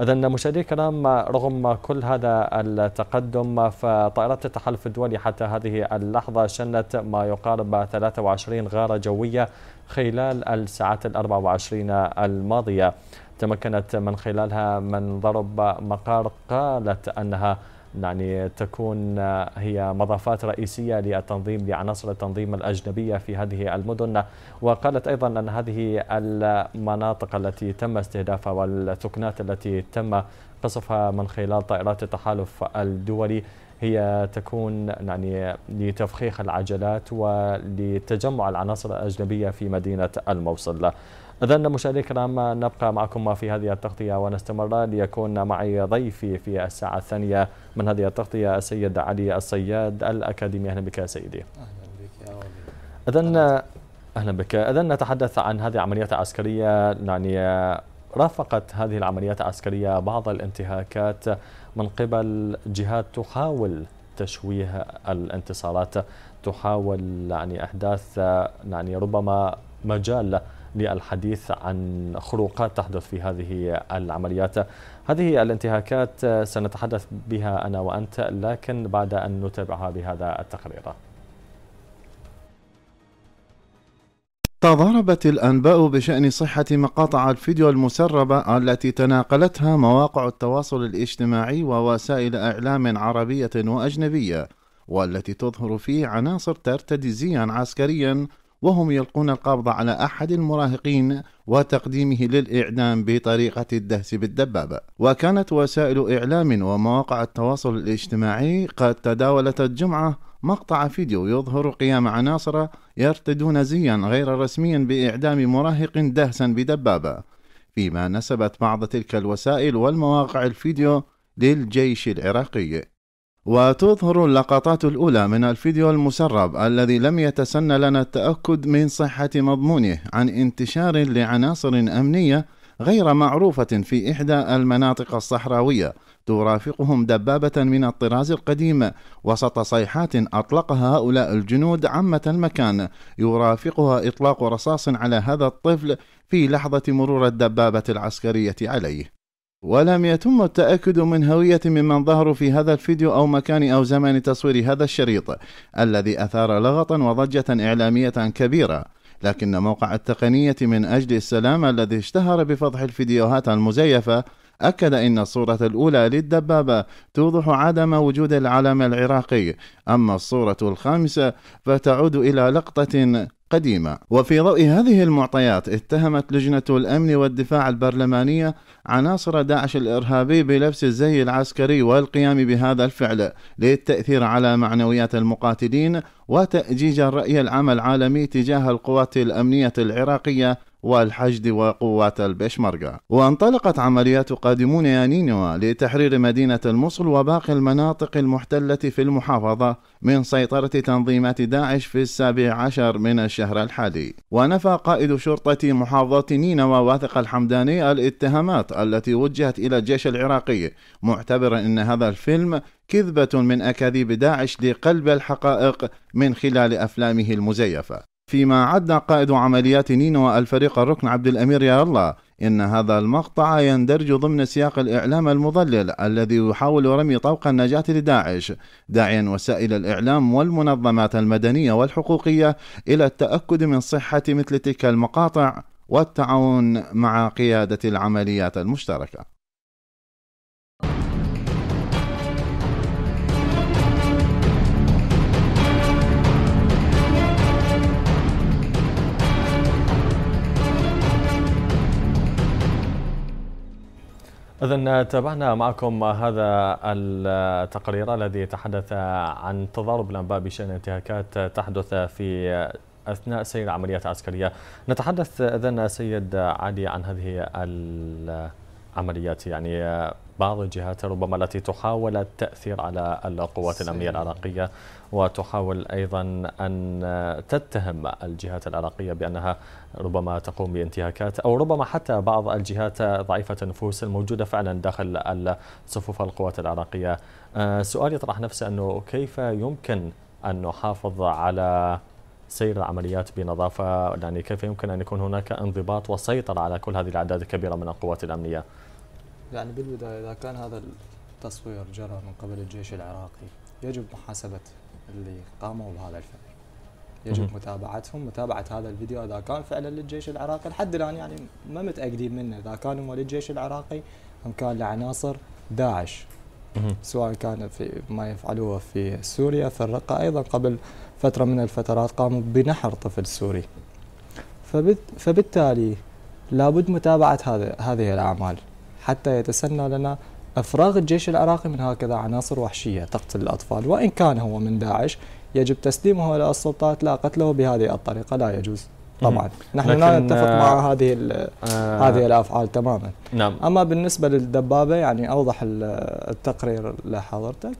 إذا مشاهدي الكرام رغم كل هذا التقدم فطائرات التحالف الدولي حتى هذه اللحظة شنت ما يقارب 23 غارة جوية خلال الساعات ال 24 الماضية تمكنت من خلالها من ضرب مقار قالت أنها يعني تكون هي مضافات رئيسية للتنظيم لعناصر التنظيم الأجنبية في هذه المدن وقالت أيضا أن هذه المناطق التي تم استهدافها والثكنات التي تم قصفها من خلال طائرات التحالف الدولي هي تكون يعني لتفخيخ العجلات ولتجمع العناصر الأجنبية في مدينة الموصل إذا مشاهدينا الكرام نبقى معكم في هذه التغطية ونستمر ليكون معي ضيفي في الساعة الثانية من هذه التغطية السيد علي الصياد الأكاديمي أهلا بك يا سيدي أهلا بك يا إذا أهلا بك إذا نتحدث عن هذه العمليات العسكرية يعني رافقت هذه العمليات العسكرية بعض الانتهاكات من قبل جهات تحاول تشويه الانتصارات تحاول يعني إحداث يعني ربما مجال للحديث عن خروقات تحدث في هذه العمليات هذه الانتهاكات سنتحدث بها أنا وأنت لكن بعد أن نتابعها بهذا التقرير تضاربت الأنباء بشأن صحة مقاطع الفيديو المسربة التي تناقلتها مواقع التواصل الاجتماعي ووسائل إعلام عربية وأجنبية والتي تظهر فيه عناصر ترتدي زيا عسكريا وهم يلقون القبض على أحد المراهقين وتقديمه للإعدام بطريقة الدهس بالدبابة وكانت وسائل إعلام ومواقع التواصل الاجتماعي قد تداولت الجمعة مقطع فيديو يظهر قيام عناصر يرتدون زيا غير رسميا بإعدام مراهق دهسا بدبابة فيما نسبت بعض تلك الوسائل والمواقع الفيديو للجيش العراقي وتظهر اللقطات الأولى من الفيديو المسرب الذي لم يتسن لنا التأكد من صحة مضمونه عن انتشار لعناصر أمنية غير معروفة في إحدى المناطق الصحراوية ترافقهم دبابة من الطراز القديم وسط صيحات أطلقها هؤلاء الجنود عامة المكان يرافقها إطلاق رصاص على هذا الطفل في لحظة مرور الدبابة العسكرية عليه ولم يتم التأكد من هوية ممن ظهروا في هذا الفيديو أو مكان أو زمن تصوير هذا الشريط الذي أثار لغطا وضجة إعلامية كبيرة لكن موقع التقنية من أجل السلام الذي اشتهر بفضح الفيديوهات المزيفة أكد أن الصورة الأولى للدبابة توضح عدم وجود العلم العراقي أما الصورة الخامسة فتعود إلى لقطة قديمة وفي ضوء هذه المعطيات اتهمت لجنة الأمن والدفاع البرلمانية عناصر داعش الإرهابي بلبس الزي العسكري والقيام بهذا الفعل للتأثير على معنويات المقاتلين وتأجيج الرأي العام العالمي تجاه القوات الأمنية العراقية والحشد وقوات البشمركة وانطلقت عمليات قادمون يانينوا لتحرير مدينة الموصل وباقي المناطق المحتلة في المحافظة من سيطرة تنظيمات داعش في السابع عشر من الشهر الحالي ونفى قائد شرطة محافظة نينوى واثق الحمداني الاتهامات التي وجهت إلى الجيش العراقي معتبرا أن هذا الفيلم كذبة من أكاذيب داعش لقلب الحقائق من خلال أفلامه المزيفة فيما عدى قائد عمليات نينوى الفريق الركن عبد الأمير يا الله إن هذا المقطع يندرج ضمن سياق الإعلام المضلل الذي يحاول رمي طوق النجاة لداعش داعيا وسائل الإعلام والمنظمات المدنية والحقوقية إلى التأكد من صحة مثل تلك المقاطع والتعاون مع قيادة العمليات المشتركة إذا تابعنا معكم هذا التقرير الذي تحدث عن تضارب الأنباء بشأن انتهاكات تحدث في أثناء سير عمليات عسكرية نتحدث إذا سيد عادي عن هذه عمليات يعني آه، بعض الجهات ربما التي تحاول التأثير على القوات الأمنية العراقية وتحاول أيضا أن آه، تتهم الجهات العراقية بأنها ربما تقوم بانتهاكات أو ربما حتى بعض الجهات ضعيفة النفوس الموجودة فعلا داخل صفوف القوات العراقية آه، سؤال يطرح نفسه أنه كيف يمكن أن نحافظ على سير العمليات بنظافة يعني كيف يمكن أن يكون هناك انضباط وسيطرة على كل هذه الأعداد الكبيرة من القوات الأمنية يعني بالبداية إذا كان هذا التصوير جرى من قبل الجيش العراقي يجب محاسبة اللي قاموا بهذا الفعل يجب متابعتهم متابعة هذا الفيديو إذا كان فعلا للجيش العراقي لحد الآن يعني ما متأكدين منه إذا كان هو للجيش العراقي أم كان لعناصر داعش سواء كان في ما يفعلوه في سوريا في الرقة أيضا قبل فترة من الفترات قاموا بنحر طفل سوري فبالتالي لابد متابعة هذه الأعمال حتى يتسنى لنا افراغ الجيش العراقي من هكذا عناصر وحشيه تقتل الاطفال وان كان هو من داعش يجب تسليمه الى السلطات لا قتله بهذه الطريقه لا يجوز طبعا نحن لا نتفق مع آه، هذه آه هذه الافعال تماما نعم. اما بالنسبه للدبابه يعني اوضح التقرير لحضرتك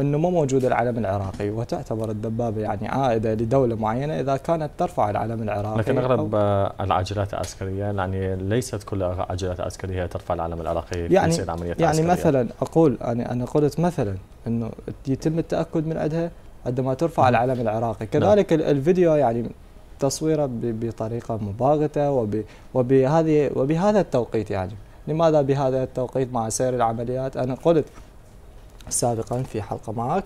انه مو موجود العلم العراقي وتعتبر الدبابه يعني عائده لدوله معينه اذا كانت ترفع العلم العراقي لكن اغلب آه، العاجلات العسكريه يعني ليست كل عاجلات عسكريه ترفع العلم العراقي يعني عمليه يعني عسكرية. مثلا اقول انا يعني انا قلت مثلا انه يتم التاكد من عندها عندما ترفع نعم. العلم العراقي نعم. كذلك لا. الفيديو يعني تصويره بطريقه مباغته وبهذه وبهذا التوقيت يعني لماذا بهذا التوقيت مع سير العمليات انا قلت سابقا في حلقة معك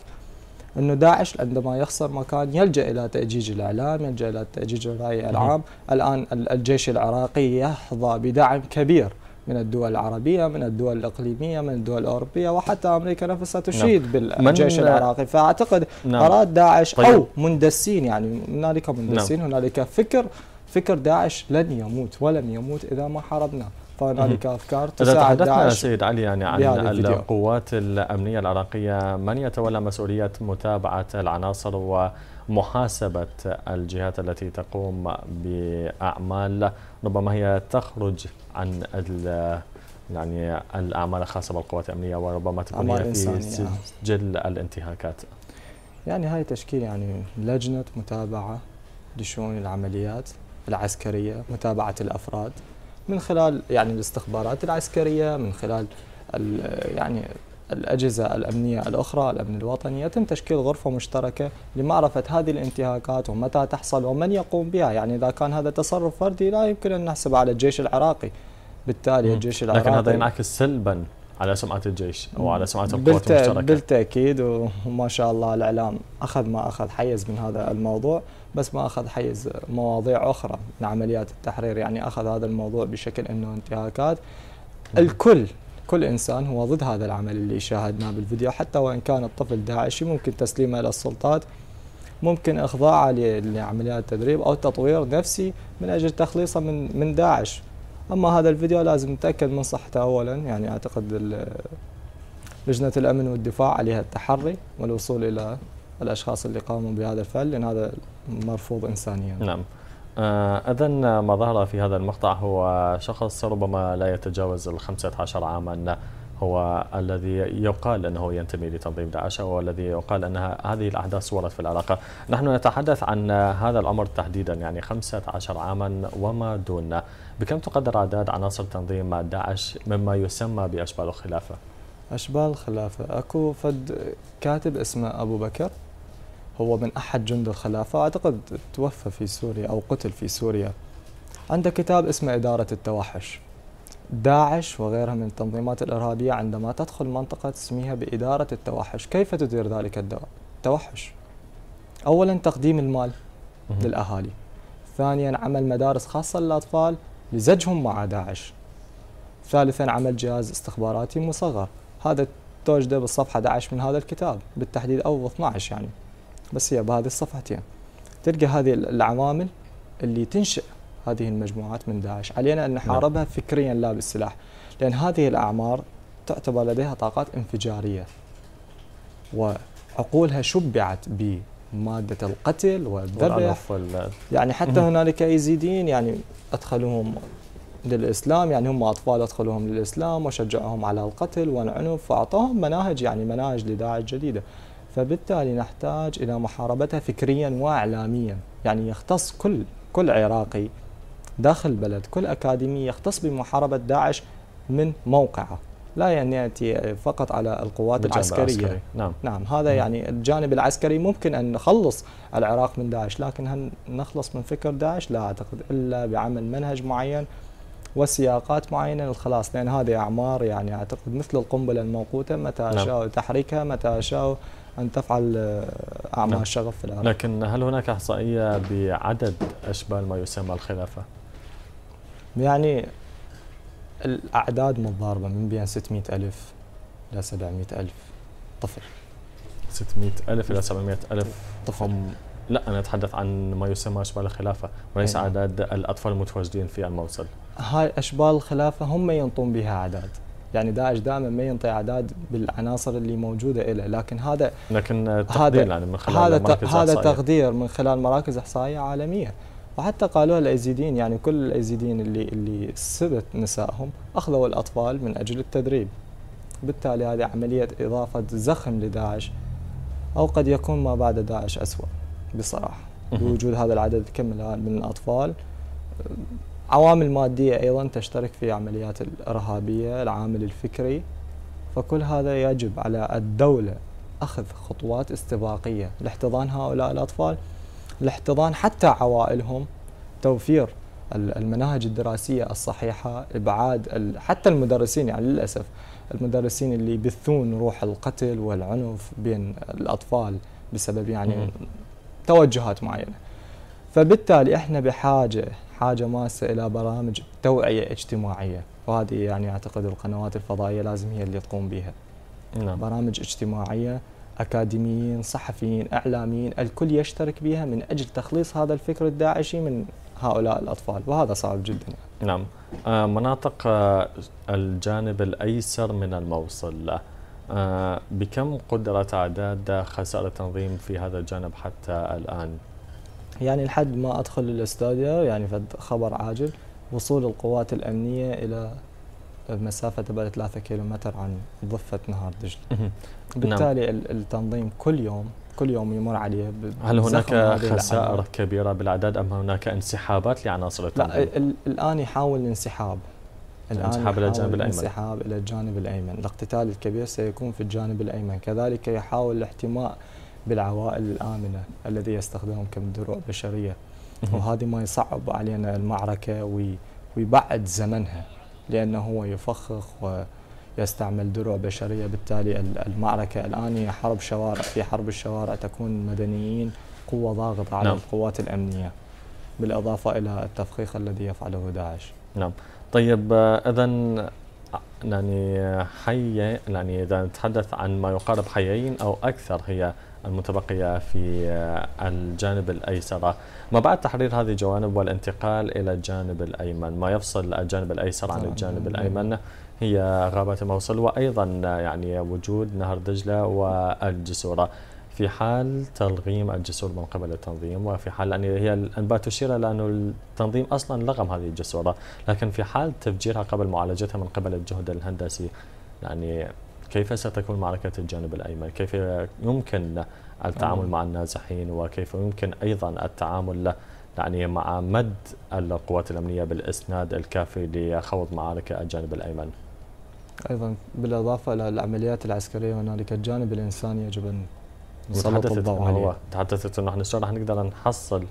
انه داعش عندما يخسر مكان يلجا الى تاجيج الاعلام، يلجا الى تاجيج الراي نعم. العام، الان الجيش العراقي يحظى بدعم كبير من الدول العربية من الدول الإقليمية من الدول الأوروبية وحتى أمريكا نفسها نعم. تشيد بالجيش العراقي فأعتقد نعم. أراد داعش طيب. أو مندسين يعني هنالك مندسين نعم. هنالك فكر فكر داعش لن يموت ولم يموت إذا ما حاربناه فهنالك طيب، أفكار تساعد تحدثنا سيد علي يعني عن القوات الأمنية العراقية من يتولى مسؤولية متابعة العناصر ومحاسبة الجهات التي تقوم بأعمال ربما هي تخرج عن يعني الأعمال الخاصة بالقوات الأمنية وربما تكون هي في سجل الانتهاكات يعني هاي تشكيل يعني لجنة متابعة لشؤون العمليات العسكرية متابعة الأفراد من خلال يعني الاستخبارات العسكريه من خلال يعني الأجهزة الأمنية الأخرى الأمن الوطني يتم تشكيل غرفة مشتركة لمعرفة هذه الانتهاكات ومتى تحصل ومن يقوم بها يعني إذا كان هذا تصرف فردي لا يمكن أن نحسب على الجيش العراقي بالتالي مم. الجيش العراقي لكن هذا ينعكس سلبا على سمعة الجيش أو على سمعة القوات المشتركة بالتأكيد وما شاء الله الإعلام أخذ ما أخذ حيز من هذا الموضوع بس ما أخذ حيز مواضيع أخرى من عمليات التحرير يعني أخذ هذا الموضوع بشكل أنه انتهاكات نعم. الكل كل انسان هو ضد هذا العمل اللي شاهدناه بالفيديو حتى وان كان الطفل داعشي ممكن تسليمه للسلطات ممكن اخضاعه لعمليات تدريب او تطوير نفسي من اجل تخليصه من من داعش اما هذا الفيديو لازم نتاكد من صحته اولا يعني اعتقد لجنه الامن والدفاع عليها التحري والوصول الى الأشخاص اللي قاموا بهذا الفعل لأن هذا مرفوض إنسانيا نعم آه، إذا ما ظهر في هذا المقطع هو شخص ربما لا يتجاوز ال 15 عاما هو الذي يقال انه ينتمي لتنظيم داعش او الذي يقال ان هذه الاحداث صورت في العراق، نحن نتحدث عن هذا الامر تحديدا يعني 15 عاما وما دون، بكم تقدر اعداد عناصر تنظيم داعش مما يسمى باشبال الخلافه؟ اشبال الخلافه، اكو فد كاتب اسمه ابو بكر هو من أحد جند الخلافة أعتقد توفى في سوريا أو قتل في سوريا عنده كتاب اسمه إدارة التوحش داعش وغيرها من التنظيمات الإرهابية عندما تدخل منطقة تسميها بإدارة التوحش كيف تدير ذلك التوحش؟ أولا تقديم المال للأهالي ثانيا عمل مدارس خاصة للأطفال لزجهم مع داعش ثالثا عمل جهاز استخباراتي مصغر هذا توجده بالصفحة 11 من هذا الكتاب بالتحديد أو 12 يعني بس هي بهذه الصفحتين تلقى هذه العوامل اللي تنشئ هذه المجموعات من داعش علينا أن نعم. نحاربها فكريا لا بالسلاح لأن هذه الأعمار تعتبر لديها طاقات انفجارية وعقولها شبعت بماده القتل والذبح يعني حتى هنالك يزيدين يعني أدخلوهم للإسلام يعني هم أطفال أدخلوهم للإسلام وشجعهم على القتل والعنف فأعطاهم مناهج يعني مناهج لداعش جديدة فبالتالي نحتاج إلى محاربتها فكريا وإعلاميا يعني يختص كل كل عراقي داخل البلد كل أكاديمي يختص بمحاربة داعش من موقعه لا يعني يأتي فقط على القوات العسكرية نعم. نعم هذا نعم. يعني الجانب العسكري ممكن أن نخلص العراق من داعش لكن هل نخلص من فكر داعش لا أعتقد إلا بعمل منهج معين وسياقات معينة للخلاص لأن هذه أعمار يعني أعتقد مثل القنبلة الموقوتة متى نعم. شاءوا تحريكها متى شاءوا أن تفعل أعمال نعم. شغف في العالم لكن هل هناك إحصائية بعدد أشبال ما يسمى الخلافة؟ يعني الأعداد متضاربة من بين 600 ألف إلى 700 ألف طفل 600 ألف إلى 700 ألف طفل هم لا أنا أتحدث عن ما يسمى أشبال الخلافة وليس يعني. أعداد الأطفال المتواجدين في الموصل هاي أشبال الخلافة هم ينطون بها أعداد يعني داعش دائما ما ينطي اعداد بالعناصر اللي موجوده له لكن هذا لكن هذا يعني من خلال هذا مراكز هذا إحصائية. تقدير من خلال مراكز احصائيه عالميه وحتى قالوها الايزيديين يعني كل الايزيديين اللي اللي سبت نسائهم اخذوا الاطفال من اجل التدريب بالتالي هذه عمليه اضافه زخم لداعش او قد يكون ما بعد داعش اسوا بصراحه بوجود هذا العدد الكم الان من الاطفال عوامل مادية أيضا تشترك في عمليات الإرهابية العامل الفكري فكل هذا يجب على الدولة أخذ خطوات استباقية لاحتضان هؤلاء الأطفال لاحتضان حتى عوائلهم توفير المناهج الدراسية الصحيحة إبعاد حتى المدرسين يعني للأسف المدرسين اللي يبثون روح القتل والعنف بين الأطفال بسبب يعني توجهات معينة فبالتالي احنا بحاجة حاجه ماسه الى برامج توعيه اجتماعيه وهذه يعني اعتقد القنوات الفضائيه لازم هي اللي تقوم بها نعم. برامج اجتماعيه اكاديميين صحفيين اعلاميين الكل يشترك بها من اجل تخليص هذا الفكر الداعشي من هؤلاء الاطفال وهذا صعب جدا يعني. نعم آه، مناطق آه، الجانب الايسر من الموصل آه، بكم قدرت اعداد خسائر التنظيم في هذا الجانب حتى الان يعني لحد ما أدخل الاستوديو يعني فد خبر عاجل وصول القوات الأمنية إلى مسافه تبع 3 كيلومتر عن ضفة نهر دجلة نعم. بالتالي نعم. التنظيم كل يوم كل يوم يمر عليه هل هناك خسائر كبيرة بالأعداد أم هناك انسحابات لعناصر التنظيم؟ لا الآن يحاول الانسحاب الانسحاب الى الجانب الايمن الانسحاب الى الجانب الايمن، الاقتتال الكبير سيكون في الجانب الايمن، كذلك يحاول احتماء بالعوائل الآمنة الذي يستخدمهم كدروع بشرية وهذه ما يصعب علينا المعركة ويبعد زمنها لأنه هو يفخخ ويستعمل دروع بشرية بالتالي المعركة الآن هي حرب شوارع في حرب الشوارع تكون المدنيين قوة ضاغطة على نعم. القوات الأمنية بالإضافة إلى التفخيخ الذي يفعله داعش نعم طيب إذا يعني حي يعني إذا نتحدث عن ما يقارب حيين أو أكثر هي المتبقية في آه، الجانب الأيسر ما بعد تحرير هذه الجوانب والانتقال إلى الجانب الأيمن ما يفصل الجانب الأيسر عن نعم. الجانب الأيمن هي غابة الموصل وأيضا يعني وجود نهر دجلة والجسورة في حال تلغيم الجسور من قبل التنظيم وفي حال أن هي الأنباء تشير إلى أن التنظيم أصلا لغم هذه الجسورة لكن في حال تفجيرها قبل معالجتها من قبل الجهد الهندسي يعني كيف ستكون معركة الجانب الأيمن كيف يمكن التعامل مع النازحين وكيف يمكن أيضا التعامل يعني مع مد القوات الأمنية بالإسناد الكافي لخوض معارك الجانب الأيمن أيضا بالإضافة إلى العمليات العسكرية هنالك الجانب الإنساني يجب أن نسلط الضوء عليه تحدثت أنه احنا شلون راح نقدر نحصل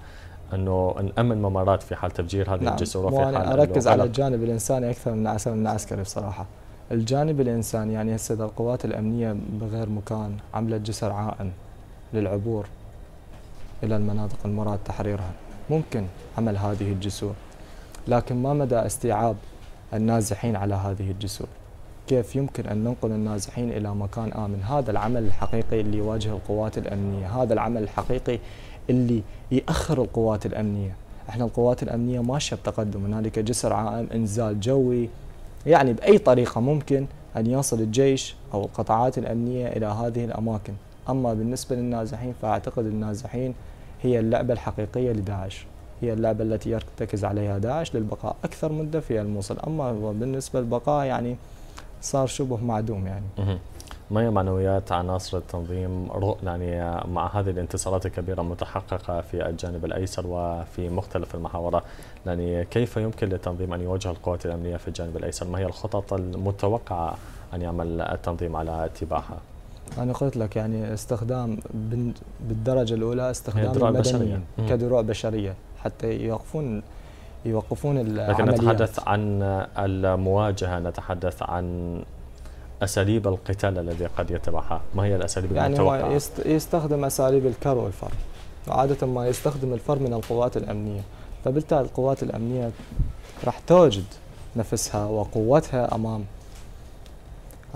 انه نامن ممرات في حال تفجير هذه نعم. الجسور وفي حال اركز على الجانب الانساني اكثر من العسكري بصراحه الجانب الانساني يعني هسه القوات الامنيه بغير مكان عملت جسر عائم للعبور الى المناطق المراد تحريرها ممكن عمل هذه الجسور لكن ما مدى استيعاب النازحين على هذه الجسور كيف يمكن أن ننقل النازحين إلى مكان آمن هذا العمل الحقيقي اللي يواجه القوات الأمنية هذا العمل الحقيقي اللي يأخر القوات الأمنية احنا القوات الأمنية ماشية بتقدم هنالك جسر عائم انزال جوي يعني بأي طريقة ممكن أن يصل الجيش أو القطاعات الأمنية إلى هذه الأماكن أما بالنسبة للنازحين فأعتقد النازحين هي اللعبة الحقيقية لداعش هي اللعبة التي يرتكز عليها داعش للبقاء أكثر مدة في الموصل أما بالنسبة للبقاء يعني صار شبه معدوم يعني ما هي معنويات عناصر التنظيم يعني مع هذه الانتصارات الكبيرة المتحققة في الجانب الأيسر وفي مختلف المحاورة يعني كيف يمكن للتنظيم أن يواجه القوات الأمنية في الجانب الأيسر ما هي الخطط المتوقعة أن يعمل التنظيم على اتباعها أنا قلت لك يعني استخدام بالدرجة الأولى استخدام دروع بشرية كدروع بشرية حتى يوقفون يوقفون العمليات لكن نتحدث عن المواجهة نتحدث عن أساليب القتال الذي قد يتبعها ما هي الأساليب يعني المتوقعة؟ هو يستخدم أساليب الكر والفر وعاده ما يستخدم الفر من القوات الأمنية فبالتالي القوات الأمنية راح توجد نفسها وقوتها أمام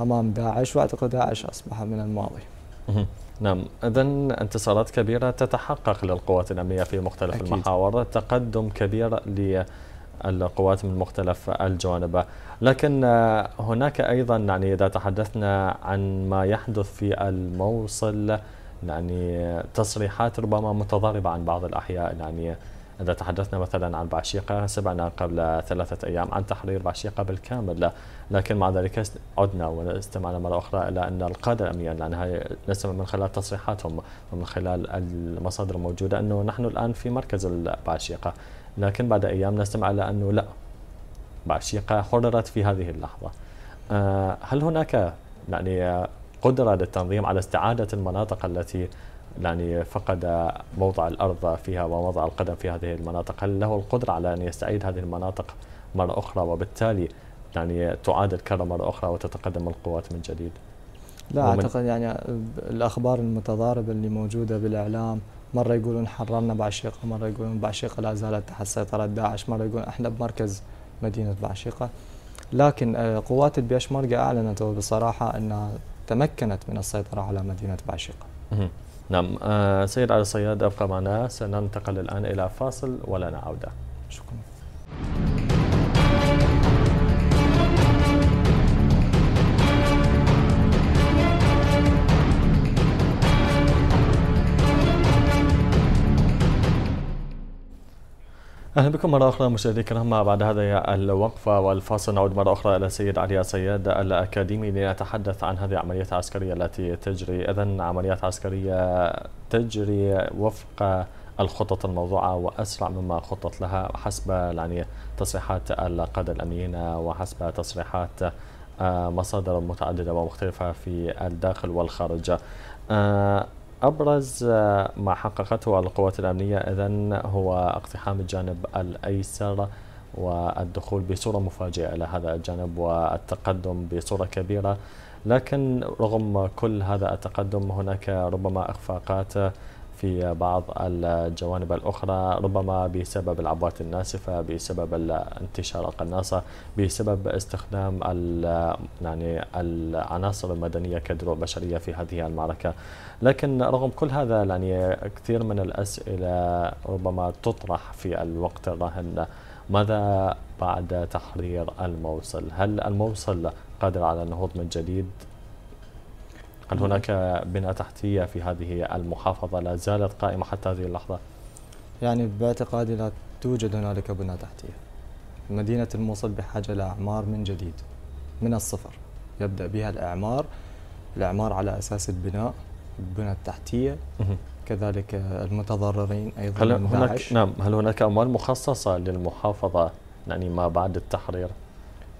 أمام داعش وأعتقد داعش أصبح من الماضي نعم إذا انتصارات كبيرة تتحقق للقوات الأمنية في مختلف أكيد. المحاور تقدم كبير ل القوات من مختلف الجوانب لكن آه، هناك أيضا يعني إذا تحدثنا عن ما يحدث في الموصل يعني تصريحات ربما متضاربة عن بعض الأحياء يعني إذا تحدثنا مثلا عن بعشيقة سمعنا قبل ثلاثة أيام عن تحرير بعشيقة بالكامل لكن مع ذلك عدنا واستمعنا مرة أخرى إلى أن القادة الأمنية يعني لأنها نسمع من خلال تصريحاتهم ومن خلال المصادر الموجودة أنه نحن الآن في مركز بعشيقة لكن بعد أيام نستمع على أنه لا بعشيقة حررت في هذه اللحظة آه، هل هناك يعني قدرة للتنظيم على استعادة المناطق التي يعني فقد موضع الأرض فيها ووضع القدم في هذه المناطق هل له القدرة على أن يستعيد هذه المناطق مرة أخرى وبالتالي يعني تعاد الكرة مرة أخرى وتتقدم القوات من جديد لا أعتقد يعني الأخبار المتضاربة اللي موجودة بالإعلام مرة يقولون حررنا بعشيقة مرة يقولون بعشيقة لا زالت تحت سيطرة داعش مرة يقولون احنا بمركز مدينة بعشيقة لكن آه، قوات البيشمركة أعلنت بصراحة أنها تمكنت من السيطرة على مدينة بعشيقة نعم آه، سيد على الصياد أبقى معنا سننتقل الآن إلى فاصل ولنا عودة شكرا أهلا بكم مرة أخرى مشاهدي الكرام بعد هذا الوقفة والفاصل نعود مرة أخرى إلى السيد علي السياد الأكاديمي لنتحدث عن هذه العمليات العسكرية التي تجري إذا عمليات عسكرية تجري وفق الخطط الموضوعة وأسرع مما خطط لها حسب يعني تصريحات القادة الأمنيين وحسب تصريحات آه، مصادر متعددة ومختلفة في الداخل والخارج آه، أبرز آه، ما حققته القوات الأمنية إذا هو اقتحام الجانب الأيسر والدخول بصورة مفاجئة إلى هذا الجانب والتقدم بصورة كبيرة لكن رغم كل هذا التقدم هناك ربما إخفاقات في بعض الجوانب الأخرى ربما بسبب العبوات الناسفة بسبب انتشار القناصة بسبب استخدام يعني العناصر المدنية كدروع بشرية في هذه المعركة لكن رغم كل هذا يعني كثير من الأسئلة ربما تطرح في الوقت الراهن ماذا بعد تحرير الموصل هل الموصل قادر على النهوض من جديد هل هناك بنى تحتية في هذه المحافظة لا زالت قائمة حتى هذه اللحظة يعني باعتقادي لا توجد هنالك بنى تحتية مدينة الموصل بحاجة لأعمار من جديد من الصفر يبدأ بها الإعمار الإعمار على أساس البناء البنى التحتيه كذلك المتضررين ايضا هل من هناك داعش. نعم هل هناك اموال مخصصه للمحافظه يعني ما بعد التحرير؟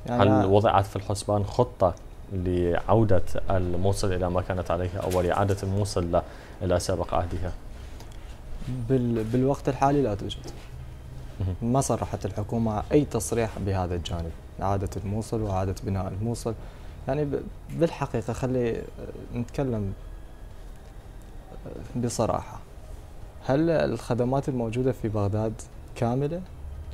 يعني هل وضعت في الحسبان خطه لعوده الموصل الى ما كانت عليه او لاعاده الموصل الى سابق عهدها؟ بالوقت الحالي لا توجد. ما صرحت الحكومه اي تصريح بهذا الجانب، اعاده الموصل واعاده بناء الموصل. يعني بالحقيقه خلي نتكلم بصراحه هل الخدمات الموجوده في بغداد كامله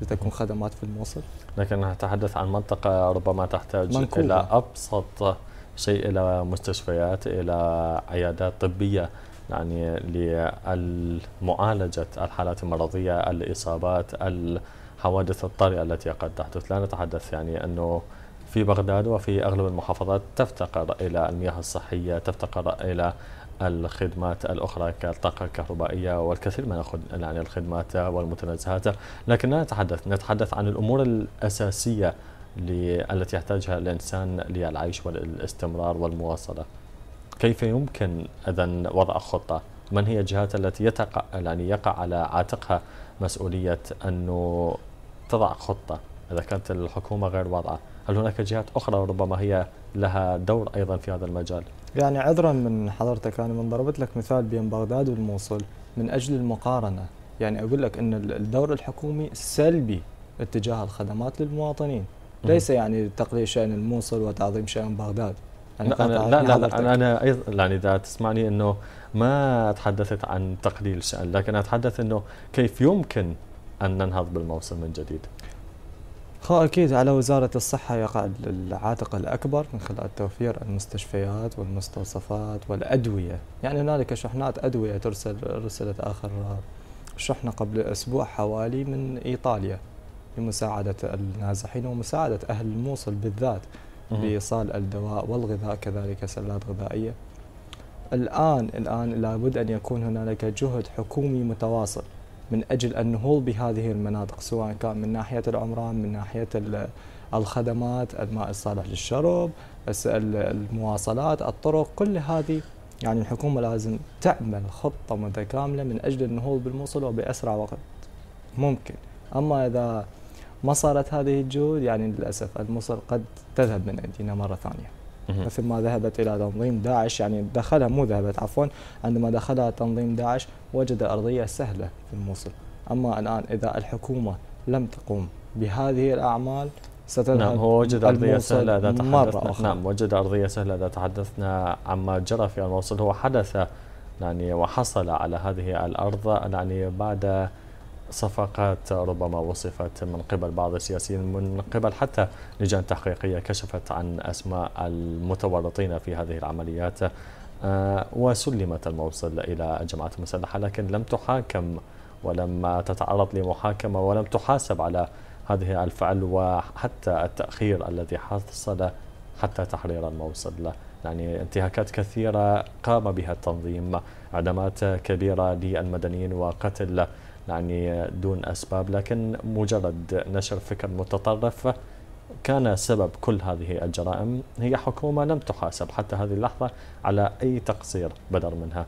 لتكون خدمات في الموصل؟ لكن نتحدث عن منطقه ربما تحتاج منكوبة. الى ابسط شيء الى مستشفيات الى عيادات طبيه يعني لمعالجه الحالات المرضيه الاصابات الحوادث الطارئه التي قد تحدث لا نتحدث يعني انه في بغداد وفي اغلب المحافظات تفتقر الى المياه الصحيه تفتقر الى الخدمات الأخرى كالطاقة الكهربائية والكثير من يعني الخدمات والمتنزهات لكن لا نتحدث نتحدث عن الأمور الأساسية التي يحتاجها الإنسان للعيش والاستمرار والمواصلة كيف يمكن إذا وضع خطة من هي الجهات التي يتق... يعني يقع على عاتقها مسؤولية أنه تضع خطة إذا كانت الحكومة غير واضعة هل هناك جهات أخرى ربما هي لها دور أيضا في هذا المجال؟ يعني عذرا من حضرتك انا من ضربت لك مثال بين بغداد والموصل من اجل المقارنه يعني اقول لك ان الدور الحكومي سلبي اتجاه الخدمات للمواطنين ليس يعني تقليل شان الموصل وتعظيم شان بغداد يعني لا أنا لا, لا, لا أنا, أنا أيضا يعني إذا تسمعني أنه ما تحدثت عن تقليل شأن لكن أتحدث أنه كيف يمكن أن ننهض بالموصل من جديد أكيد على وزارة الصحة يقع العاتق الأكبر من خلال توفير المستشفيات والمستوصفات والأدوية يعني هنالك شحنات أدوية ترسل أرسلت آخر شحنة قبل أسبوع حوالي من إيطاليا لمساعدة النازحين ومساعدة أهل الموصل بالذات بإيصال الدواء والغذاء كذلك سلات غذائية الآن الآن لابد أن يكون هنالك جهد حكومي متواصل من أجل النهوض بهذه المناطق سواء كان من ناحية العمران من ناحية الخدمات الماء الصالح للشرب المواصلات الطرق كل هذه يعني الحكومة لازم تعمل خطة متكاملة من أجل النهوض بالموصل وبأسرع وقت ممكن أما إذا ما صارت هذه الجهود يعني للأسف الموصل قد تذهب من أيدينا مرة ثانية مثل ما ذهبت إلى تنظيم داعش يعني دخلها مو ذهبت عفوا عندما دخلها تنظيم داعش وجد أرضية سهلة في الموصل أما الآن إذا الحكومة لم تقوم بهذه الأعمال ستذهب نعم هو وجد أرضية سهلة إذا تحدثنا أخرى. نعم وجد أرضية سهلة إذا تحدثنا عما جرى في الموصل هو حدث يعني وحصل على هذه الأرض يعني بعد صفقات ربما وصفت من قبل بعض السياسيين من قبل حتى لجان تحقيقية كشفت عن أسماء المتورطين في هذه العمليات آه، وسلمت الموصل إلى الجماعات المسلحة لكن لم تحاكم ولم تتعرض لمحاكمة ولم تحاسب على هذه الفعل وحتى التأخير الذي حصل حتى تحرير الموصل يعني انتهاكات كثيرة قام بها التنظيم اعدامات كبيرة للمدنيين وقتل يعني دون أسباب لكن مجرد نشر فكر متطرف كان سبب كل هذه الجرائم هي حكومة لم تحاسب حتى هذه اللحظة على أي تقصير بدر منها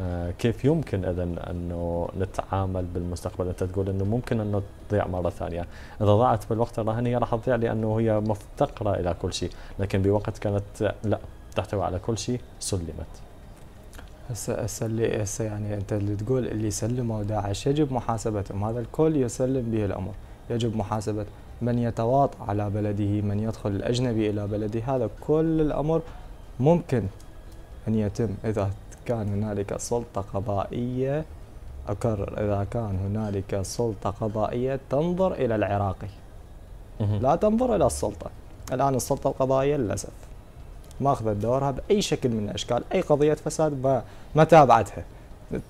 آه، كيف يمكن اذا انه نتعامل بالمستقبل انت تقول انه ممكن انه تضيع مره ثانيه اذا ضاعت بالوقت الراهن هي راح تضيع لانه هي مفتقره الى كل شيء لكن بوقت كانت لا تحتوي على كل شيء سلمت هسه هسه اللي هسه يعني انت اللي تقول اللي سلموا داعش يجب محاسبتهم هذا الكل يسلم به الامر يجب محاسبه من يتواطى على بلده من يدخل الاجنبي الى بلده هذا كل الامر ممكن ان يتم اذا كان هنالك سلطه قضائيه اكرر اذا كان هنالك سلطه قضائيه تنظر الى العراقي لا تنظر الى السلطه الان السلطه القضائيه للاسف ماخذة دورها بأي شكل من الأشكال أي قضية فساد ما تابعتها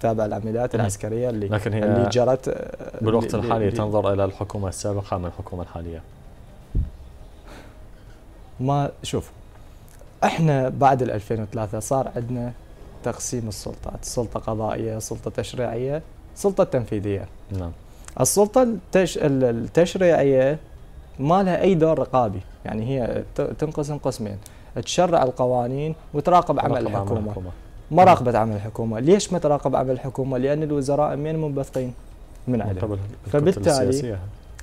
تتابع العمليات العسكريه اللي لكن هي اللي جرت آه، بالوقت الحالي اللي تنظر الى الحكومه السابقه من الحكومه الحاليه ما شوف احنا بعد 2003 صار عندنا تقسيم السلطات سلطه قضائيه سلطه تشريعيه سلطه تنفيذيه نعم السلطه التش... التشريعيه ما لها اي دور رقابي يعني هي تنقسم قسمين تشرع القوانين وتراقب عمل الحكومه, عمل الحكومة. ما راقبت عمل الحكومه، ليش ما تراقب عمل الحكومه؟ لان الوزراء من منبثقين من عليه فبالتالي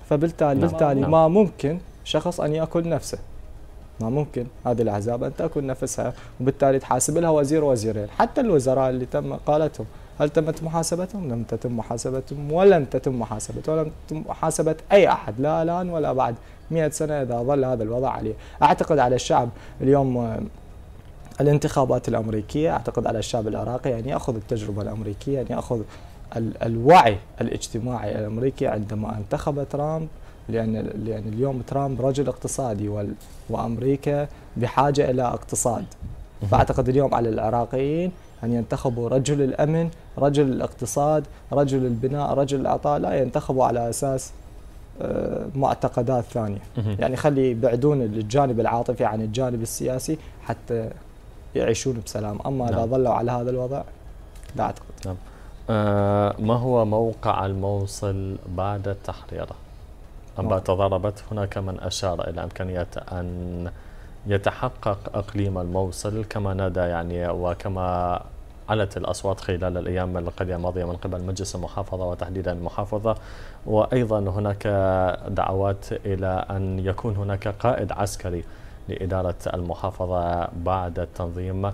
فبالتالي نعم. بالتالي نعم. ما ممكن شخص ان ياكل نفسه ما ممكن هذه الاحزاب ان تاكل نفسها وبالتالي تحاسب لها وزير وزيرين حتى الوزراء اللي تم قالتهم هل تمت محاسبتهم؟ لم تتم محاسبتهم ولن تتم محاسبتهم ولم تتم محاسبة أي أحد لا الآن ولا بعد 100 سنة إذا ظل هذا الوضع عليه أعتقد على الشعب اليوم آه، الانتخابات الأمريكية أعتقد على الشعب العراقي أن يأخذ التجربة الأمريكية أن يأخذ الوعي الاجتماعي الأمريكي عندما انتخب ترامب لأن لأن اليوم ترامب رجل اقتصادي وأمريكا بحاجة إلى اقتصاد فأعتقد اليوم على العراقيين أن ينتخبوا رجل الأمن رجل الاقتصاد رجل البناء رجل العطاء لا ينتخبوا على أساس آه، معتقدات ثانيه يعني خلي يبعدون الجانب العاطفي عن الجانب السياسي حتى يعيشون بسلام اما نعم. اذا ظلوا على هذا الوضع لا اعتقد نعم. آه ما هو موقع الموصل بعد التحرير اما تضاربت هناك من اشار الى امكانيه ان يتحقق اقليم الموصل كما نادى يعني وكما علت الاصوات خلال الايام القليله الماضيه من قبل مجلس المحافظه وتحديدا المحافظه وأيضا هناك دعوات إلى أن يكون هناك قائد عسكري لإدارة المحافظة بعد التنظيم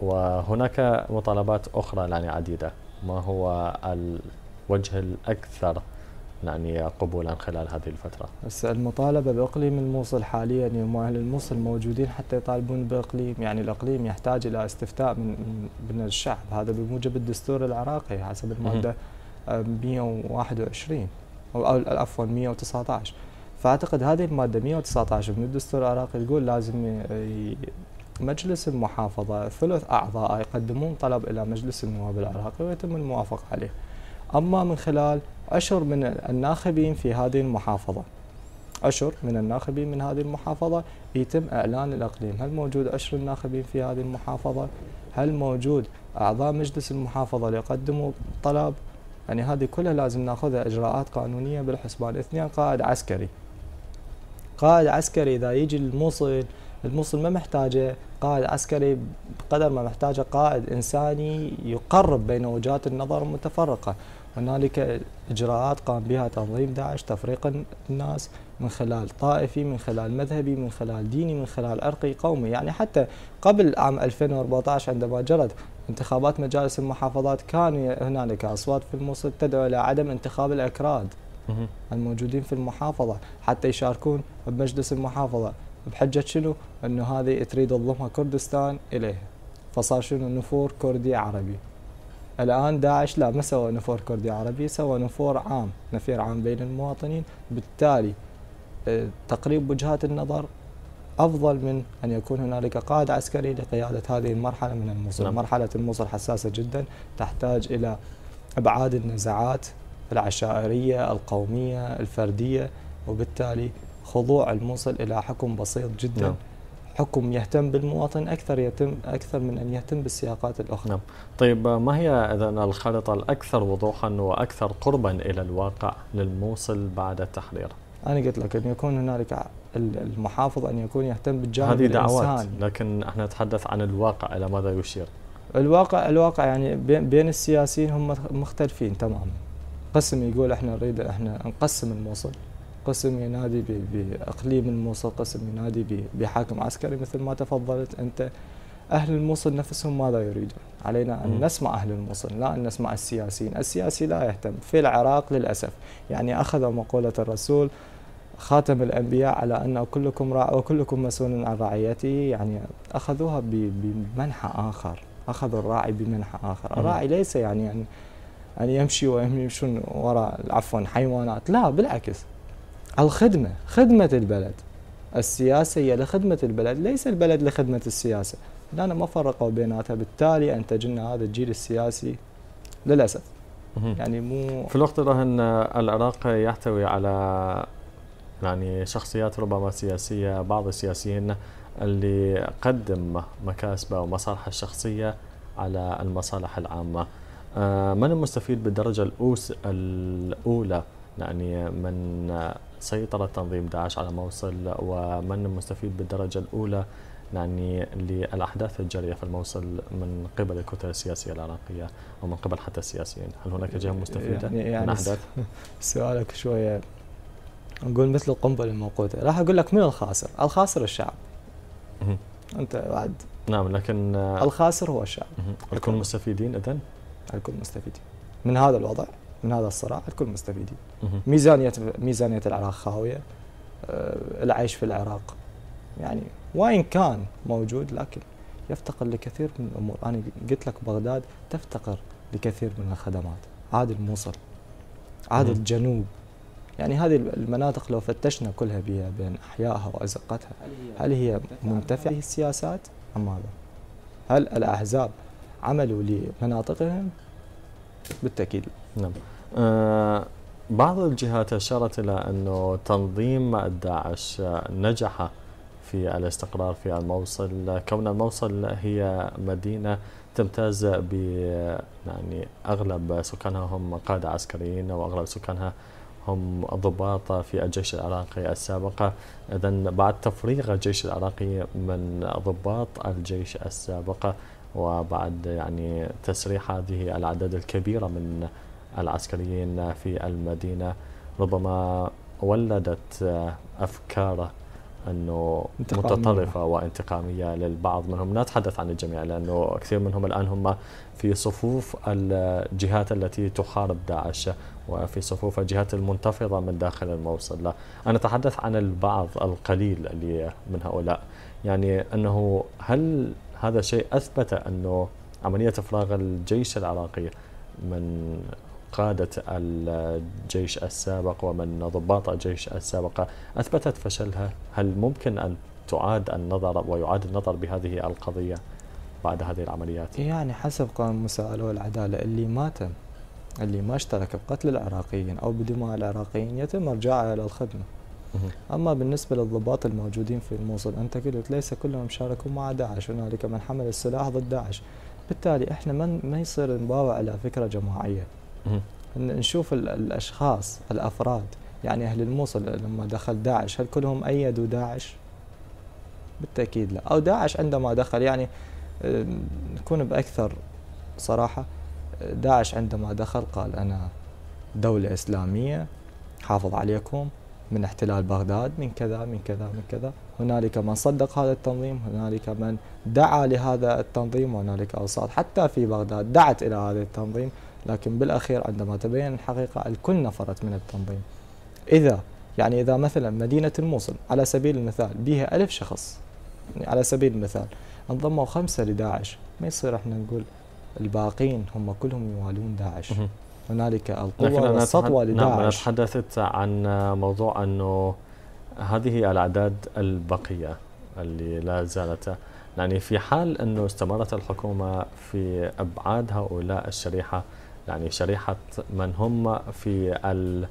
وهناك مطالبات أخرى يعني عديدة ما هو الوجه الأكثر يعني قبولا خلال هذه الفترة هسه المطالبة بإقليم الموصل حاليا يوم أهل الموصل موجودين حتى يطالبون بإقليم يعني الإقليم يحتاج إلى استفتاء من من الشعب هذا بموجب الدستور العراقي حسب المادة 121 او عفوا 119 فاعتقد هذه الماده 119 من الدستور العراقي تقول لازم مجلس المحافظه ثلث اعضاء يقدمون طلب الى مجلس النواب العراقي ويتم الموافقه عليه اما من خلال عشر من الناخبين في هذه المحافظه عشر من الناخبين من هذه المحافظه يتم اعلان الاقليم هل موجود عشر الناخبين في هذه المحافظه هل موجود اعضاء مجلس المحافظه ليقدموا طلب يعني هذه كلها لازم ناخذها اجراءات قانونيه بالحسبان اثنين قائد عسكري قائد عسكري اذا يجي الموصل الموصل ما محتاجه قائد عسكري بقدر ما محتاجه قائد انساني يقرب بين وجهات النظر المتفرقه هنالك اجراءات قام بها تنظيم داعش تفريق الناس من خلال طائفي من خلال مذهبي من خلال ديني من خلال عرقي قومي يعني حتى قبل عام 2014 عندما جرت انتخابات مجالس المحافظات كان هنالك اصوات في الموصل تدعو الى عدم انتخاب الاكراد الموجودين في المحافظه حتى يشاركون بمجلس المحافظه بحجه شنو؟ انه هذه تريد تضمها كردستان اليها. فصار شنو؟ نفور كردي عربي. الان داعش لا ما سوى نفور كردي عربي، سوى نفور عام، نفير عام بين المواطنين، بالتالي آه، تقريب وجهات النظر أفضل من أن يكون هنالك قائد عسكري لقيادة هذه المرحلة من الموصل نعم. مرحلة الموصل حساسة جدا تحتاج إلى إبعاد النزاعات العشائرية القومية الفردية وبالتالي خضوع الموصل إلى حكم بسيط جدا نعم. حكم يهتم بالمواطن اكثر يتم اكثر من ان يهتم بالسياقات الاخرى. نعم. طيب ما هي اذا الخريطه الاكثر وضوحا واكثر قربا الى الواقع للموصل بعد التحرير؟ انا قلت لك ان يكون هنالك المحافظ ان يكون يهتم بالجانب هذه دعوات لكن احنا نتحدث عن الواقع الى ماذا يشير الواقع الواقع يعني بين السياسيين هم مختلفين تماما قسم يقول احنا نريد احنا نقسم الموصل قسم ينادي باقليم الموصل قسم ينادي بحاكم عسكري مثل ما تفضلت انت اهل الموصل نفسهم ماذا يريدون علينا ان نسمع اهل الموصل لا ان نسمع السياسيين السياسي لا يهتم في العراق للاسف يعني اخذ مقوله الرسول خاتم الأنبياء على أن كلكم راع وكلكم مسؤول عن رعيته يعني أخذوها بمنحى آخر أخذوا الراعي بمنحى آخر الراعي ليس يعني أن يعني أن يمشي وهم يمشون وراء عفوا حيوانات لا بالعكس الخدمة خدمة البلد السياسة هي لخدمة البلد ليس البلد لخدمة السياسة لأن ما فرقوا بيناتها بالتالي انتجنا هذا الجيل السياسي للأسف يعني مو في الوقت الراهن العراق يحتوي على يعني شخصيات ربما سياسية بعض السياسيين اللي قدم مكاسبه ومصالحه الشخصية على المصالح العامة آه، من المستفيد بالدرجة الأوس الأولى يعني من سيطرة تنظيم داعش على موصل ومن المستفيد بالدرجة الأولى يعني للأحداث الجارية في الموصل من قبل الكتل السياسية العراقية ومن قبل حتى السياسيين هل هناك جهة مستفيدة يعني من يعني سؤالك شوية نقول مثل القنبلة الموقوتة راح أقول لك من الخاسر الخاسر الشعب أنت بعد نعم لكن آه، الخاسر هو الشعب الكل مستفيدين إذن الكل مستفيدين من هذا الوضع من هذا الصراع الكل مستفيدين ميزانية ميزانية العراق خاوية آه، العيش في العراق يعني وإن كان موجود لكن يفتقر لكثير من الأمور أنا قلت لك بغداد تفتقر لكثير من الخدمات عاد الموصل عاد الجنوب يعني هذه المناطق لو فتشنا كلها بها بين أحيائها وأزقتها هل هي منتفعة هذه السياسات أم ماذا؟ هل الأحزاب عملوا لمناطقهم؟ بالتأكيد نعم أه بعض الجهات أشارت إلى أنه تنظيم داعش نجح في الاستقرار في الموصل كون الموصل هي مدينة تمتاز ب يعني أغلب سكانها هم قادة عسكريين وأغلب سكانها هم ضباط في الجيش العراقي السابق إذا بعد تفريغ الجيش العراقي من ضباط الجيش السابق وبعد يعني تسريح هذه الأعداد الكبيرة من العسكريين في المدينة ربما ولدت أفكار أنه انتقامية. متطرفة وانتقامية للبعض منهم نتحدث عن الجميع لأنه كثير منهم الآن هم في صفوف الجهات التي تحارب داعش وفي صفوف الجهات المنتفضة من داخل الموصل لا أنا أتحدث عن البعض القليل اللي من هؤلاء يعني أنه هل هذا شيء أثبت أنه عملية إفراغ الجيش العراقي من قادة الجيش السابق ومن ضباط الجيش السابقة أثبتت فشلها هل ممكن أن تعاد النظر ويعاد النظر بهذه القضية؟ بعد هذه العمليات؟ يعني حسب قانون مساءلة والعدالة اللي ما تم اللي ما اشترك بقتل العراقيين أو بدماء العراقيين يتم إرجاعه إلى الخدمة أما بالنسبة للضباط الموجودين في الموصل أنت قلت ليس كلهم شاركوا مع داعش هنالك من حمل السلاح ضد داعش بالتالي إحنا ما ما يصير نباوع على فكرة جماعية نشوف الأشخاص الأفراد يعني أهل الموصل لما دخل داعش هل كلهم أيدوا داعش؟ بالتأكيد لا أو داعش عندما دخل يعني نكون باكثر صراحه داعش عندما دخل قال انا دوله اسلاميه حافظ عليكم من احتلال بغداد من كذا من كذا من كذا هنالك من صدق هذا التنظيم هنالك من دعا لهذا التنظيم وهنالك أوساط حتى في بغداد دعت إلى هذا التنظيم لكن بالأخير عندما تبين الحقيقة الكل نفرت من التنظيم إذا يعني إذا مثلا مدينة الموصل على سبيل المثال بها ألف شخص يعني على سبيل المثال انضموا خمسه لداعش ما يصير احنا نقول الباقين هم كلهم يوالون داعش هنالك القوه والسطوه لداعش نعم انا تحدثت عن موضوع انه هذه الاعداد البقيه اللي لا زالت يعني في حال انه استمرت الحكومه في ابعاد هؤلاء الشريحه يعني شريحه من هم في ال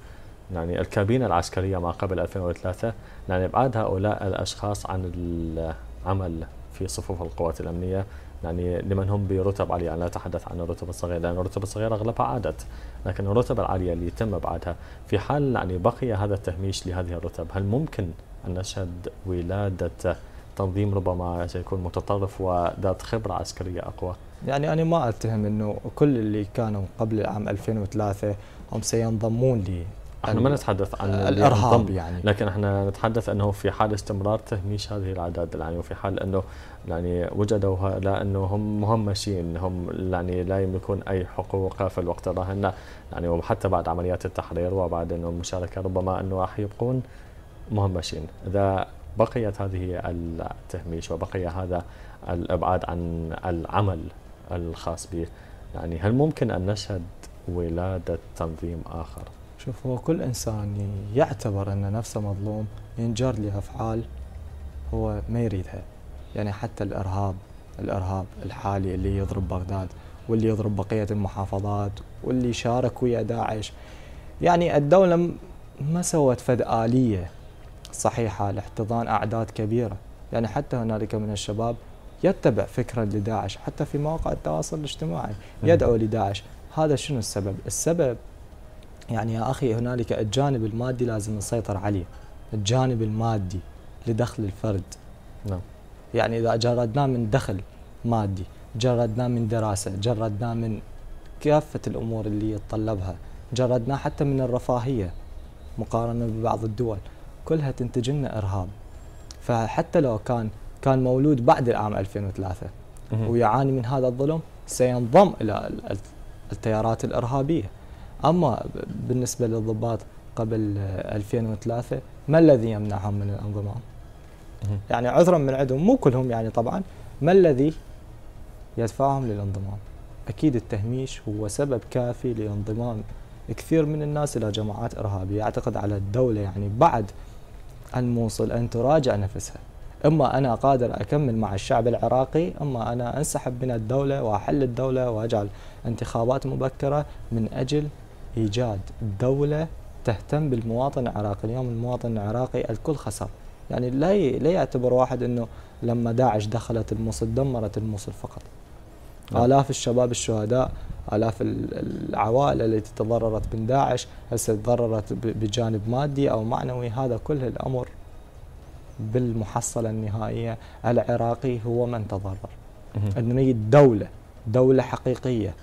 يعني الكابينه العسكريه ما قبل 2003 يعني ابعاد هؤلاء الاشخاص عن العمل في صفوف القوات الأمنية يعني لمن هم برتب عالية يعني لا أتحدث عن الرتب الصغيرة لأن الرتب الصغيرة أغلبها عادت لكن الرتب العالية اللي تم إبعادها في حال يعني بقي هذا التهميش لهذه الرتب هل ممكن أن نشهد ولادة تنظيم ربما سيكون متطرف وذات خبرة عسكرية أقوى يعني أنا ما أتهم أنه كل اللي كانوا قبل عام 2003 هم سينضمون احنا ما نتحدث عن الارهاب يعني لكن احنا نتحدث انه في حال استمرار تهميش هذه الاعداد يعني وفي حال انه يعني وجدوا هؤلاء هم مهمشين هم يعني لا يملكون اي حقوق في الوقت الراهن يعني وحتى بعد عمليات التحرير وبعد انه المشاركه ربما انه راح يبقون مهمشين اذا بقيت هذه التهميش وبقي هذا الابعاد عن العمل الخاص به يعني هل ممكن ان نشهد ولاده تنظيم اخر شوف هو كل إنسان يعتبر أن نفسه مظلوم ينجر لأفعال هو ما يريدها يعني حتى الإرهاب الإرهاب الحالي اللي يضرب بغداد واللي يضرب بقية المحافظات واللي شارك ويا داعش يعني الدولة ما سوت فد آلية صحيحة لاحتضان أعداد كبيرة يعني حتى هنالك من الشباب يتبع فكرا لداعش حتى في مواقع التواصل الاجتماعي نعم. يدعو لداعش هذا شنو السبب؟ السبب يعني يا أخي هنالك الجانب المادي لازم نسيطر عليه الجانب المادي لدخل الفرد نعم يعني إذا جردناه من دخل مادي جردناه من دراسة جردناه من كافة الأمور اللي يتطلبها جردناه حتى من الرفاهية مقارنة ببعض الدول كلها تنتج لنا إرهاب فحتى لو كان كان مولود بعد العام 2003 ويعاني من هذا الظلم سينضم إلى التيارات الإرهابية أما بالنسبة للضباط قبل 2003 ما الذي يمنعهم من الانضمام؟ يعني عذرا من عندهم مو كلهم يعني طبعا ما الذي يدفعهم للانضمام؟ اكيد التهميش هو سبب كافي لانضمام كثير من الناس الى جماعات ارهابيه، اعتقد على الدوله يعني بعد الموصل ان تراجع نفسها. اما انا قادر اكمل مع الشعب العراقي، اما انا انسحب من الدوله واحل الدوله واجعل انتخابات مبكره من اجل إيجاد دولة تهتم بالمواطن العراقي اليوم المواطن العراقي الكل خسر يعني لا لا يعتبر واحد انه لما داعش دخلت الموصل دمرت الموصل فقط نعم. آلاف الشباب الشهداء آلاف العوائل التي تضررت من داعش هسه تضررت بجانب مادي أو معنوي هذا كل الأمر بالمحصلة النهائية العراقي هو من تضرر أنه نريد دولة دولة حقيقية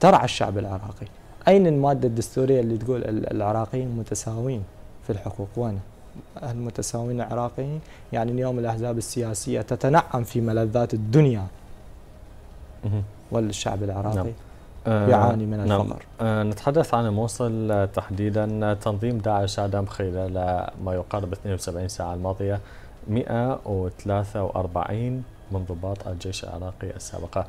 ترعى الشعب العراقي أين المادة الدستورية اللي تقول العراقيين متساويين في الحقوق وين المتساويين العراقيين يعني اليوم الأحزاب السياسية تتنعم في ملذات الدنيا والشعب العراقي نعم. يعاني آه، من نعم. الفقر نعم. نتحدث عن موصل تحديدا تنظيم داعش ادم خلال ما يقارب 72 ساعة الماضية 143 من ضباط الجيش العراقي السابقة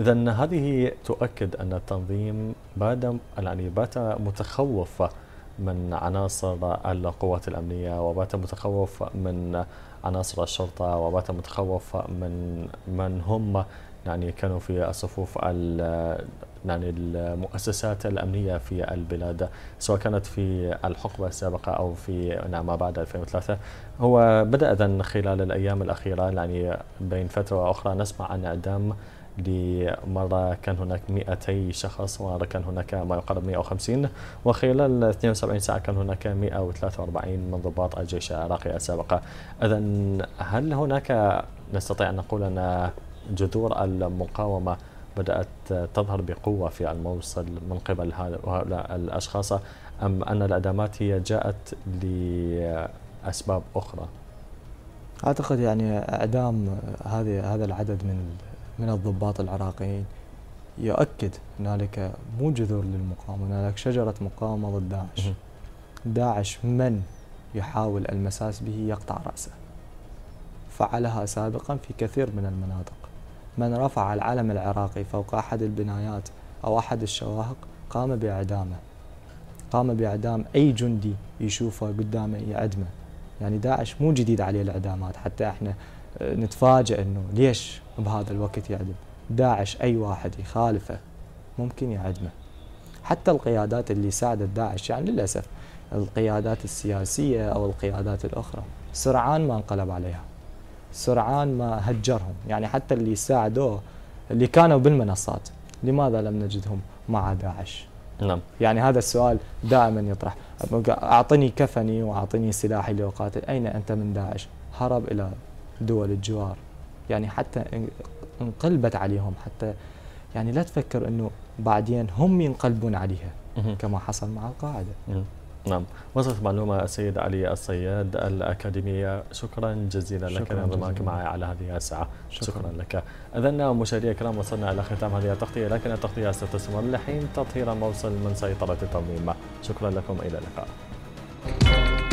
إذا هذه تؤكد أن التنظيم بعد يعني بات متخوف من عناصر القوات الأمنية وبات متخوف من عناصر الشرطة وبات متخوف من من هم يعني كانوا في الصفوف يعني المؤسسات الأمنية في البلاد سواء كانت في الحقبة السابقة أو في نعم، ما بعد 2003 هو بدأ إذن خلال الأيام الأخيرة يعني بين فترة وأخرى نسمع عن إعدام لمرة كان هناك 200 شخص ومرة كان هناك ما يقارب 150 وخلال 72 ساعة كان هناك 143 من ضباط الجيش العراقي السابقة إذا هل هناك نستطيع أن نقول أن جذور المقاومة بدأت تظهر بقوة في الموصل من قبل هؤلاء الأشخاص أم أن الأدامات هي جاءت لأسباب أخرى؟ أعتقد يعني إعدام هذه هذا العدد من من الضباط العراقيين يؤكد هنالك مو جذور للمقاومة هنالك شجرة مقاومة ضد داعش داعش من يحاول المساس به يقطع رأسه فعلها سابقا في كثير من المناطق من رفع العلم العراقي فوق أحد البنايات أو أحد الشواهق قام بإعدامه قام بإعدام أي جندي يشوفه قدامه يعدمه يعني داعش مو جديد عليه الإعدامات حتى احنا آه، نتفاجئ أنه ليش بهذا الوقت يعدم داعش أي واحد يخالفه ممكن يعدمه حتى القيادات اللي ساعدت داعش يعني للأسف القيادات السياسية أو القيادات الأخرى سرعان ما انقلب عليها سرعان ما هجرهم يعني حتى اللي ساعدوه اللي كانوا بالمنصات لماذا لم نجدهم مع داعش نعم يعني هذا السؤال دائما يطرح أعطني كفني وأعطني سلاحي لأقاتل أين أنت من داعش هرب إلى دول الجوار يعني حتى انقلبت عليهم حتى يعني لا تفكر أنه بعدين هم ينقلبون عليها كما حصل مع القاعدة نعم وصلت معلومة السيد علي الصياد الأكاديمية شكرا جزيلا لك لانضمامك معي على هذه الساعة شكرا, شكرا لك أذن مشاهدي الكرام وصلنا إلى ختام هذه التغطية لكن التغطية ستستمر لحين تطهير موصل من سيطرة التنظيم شكرا لكم إلى اللقاء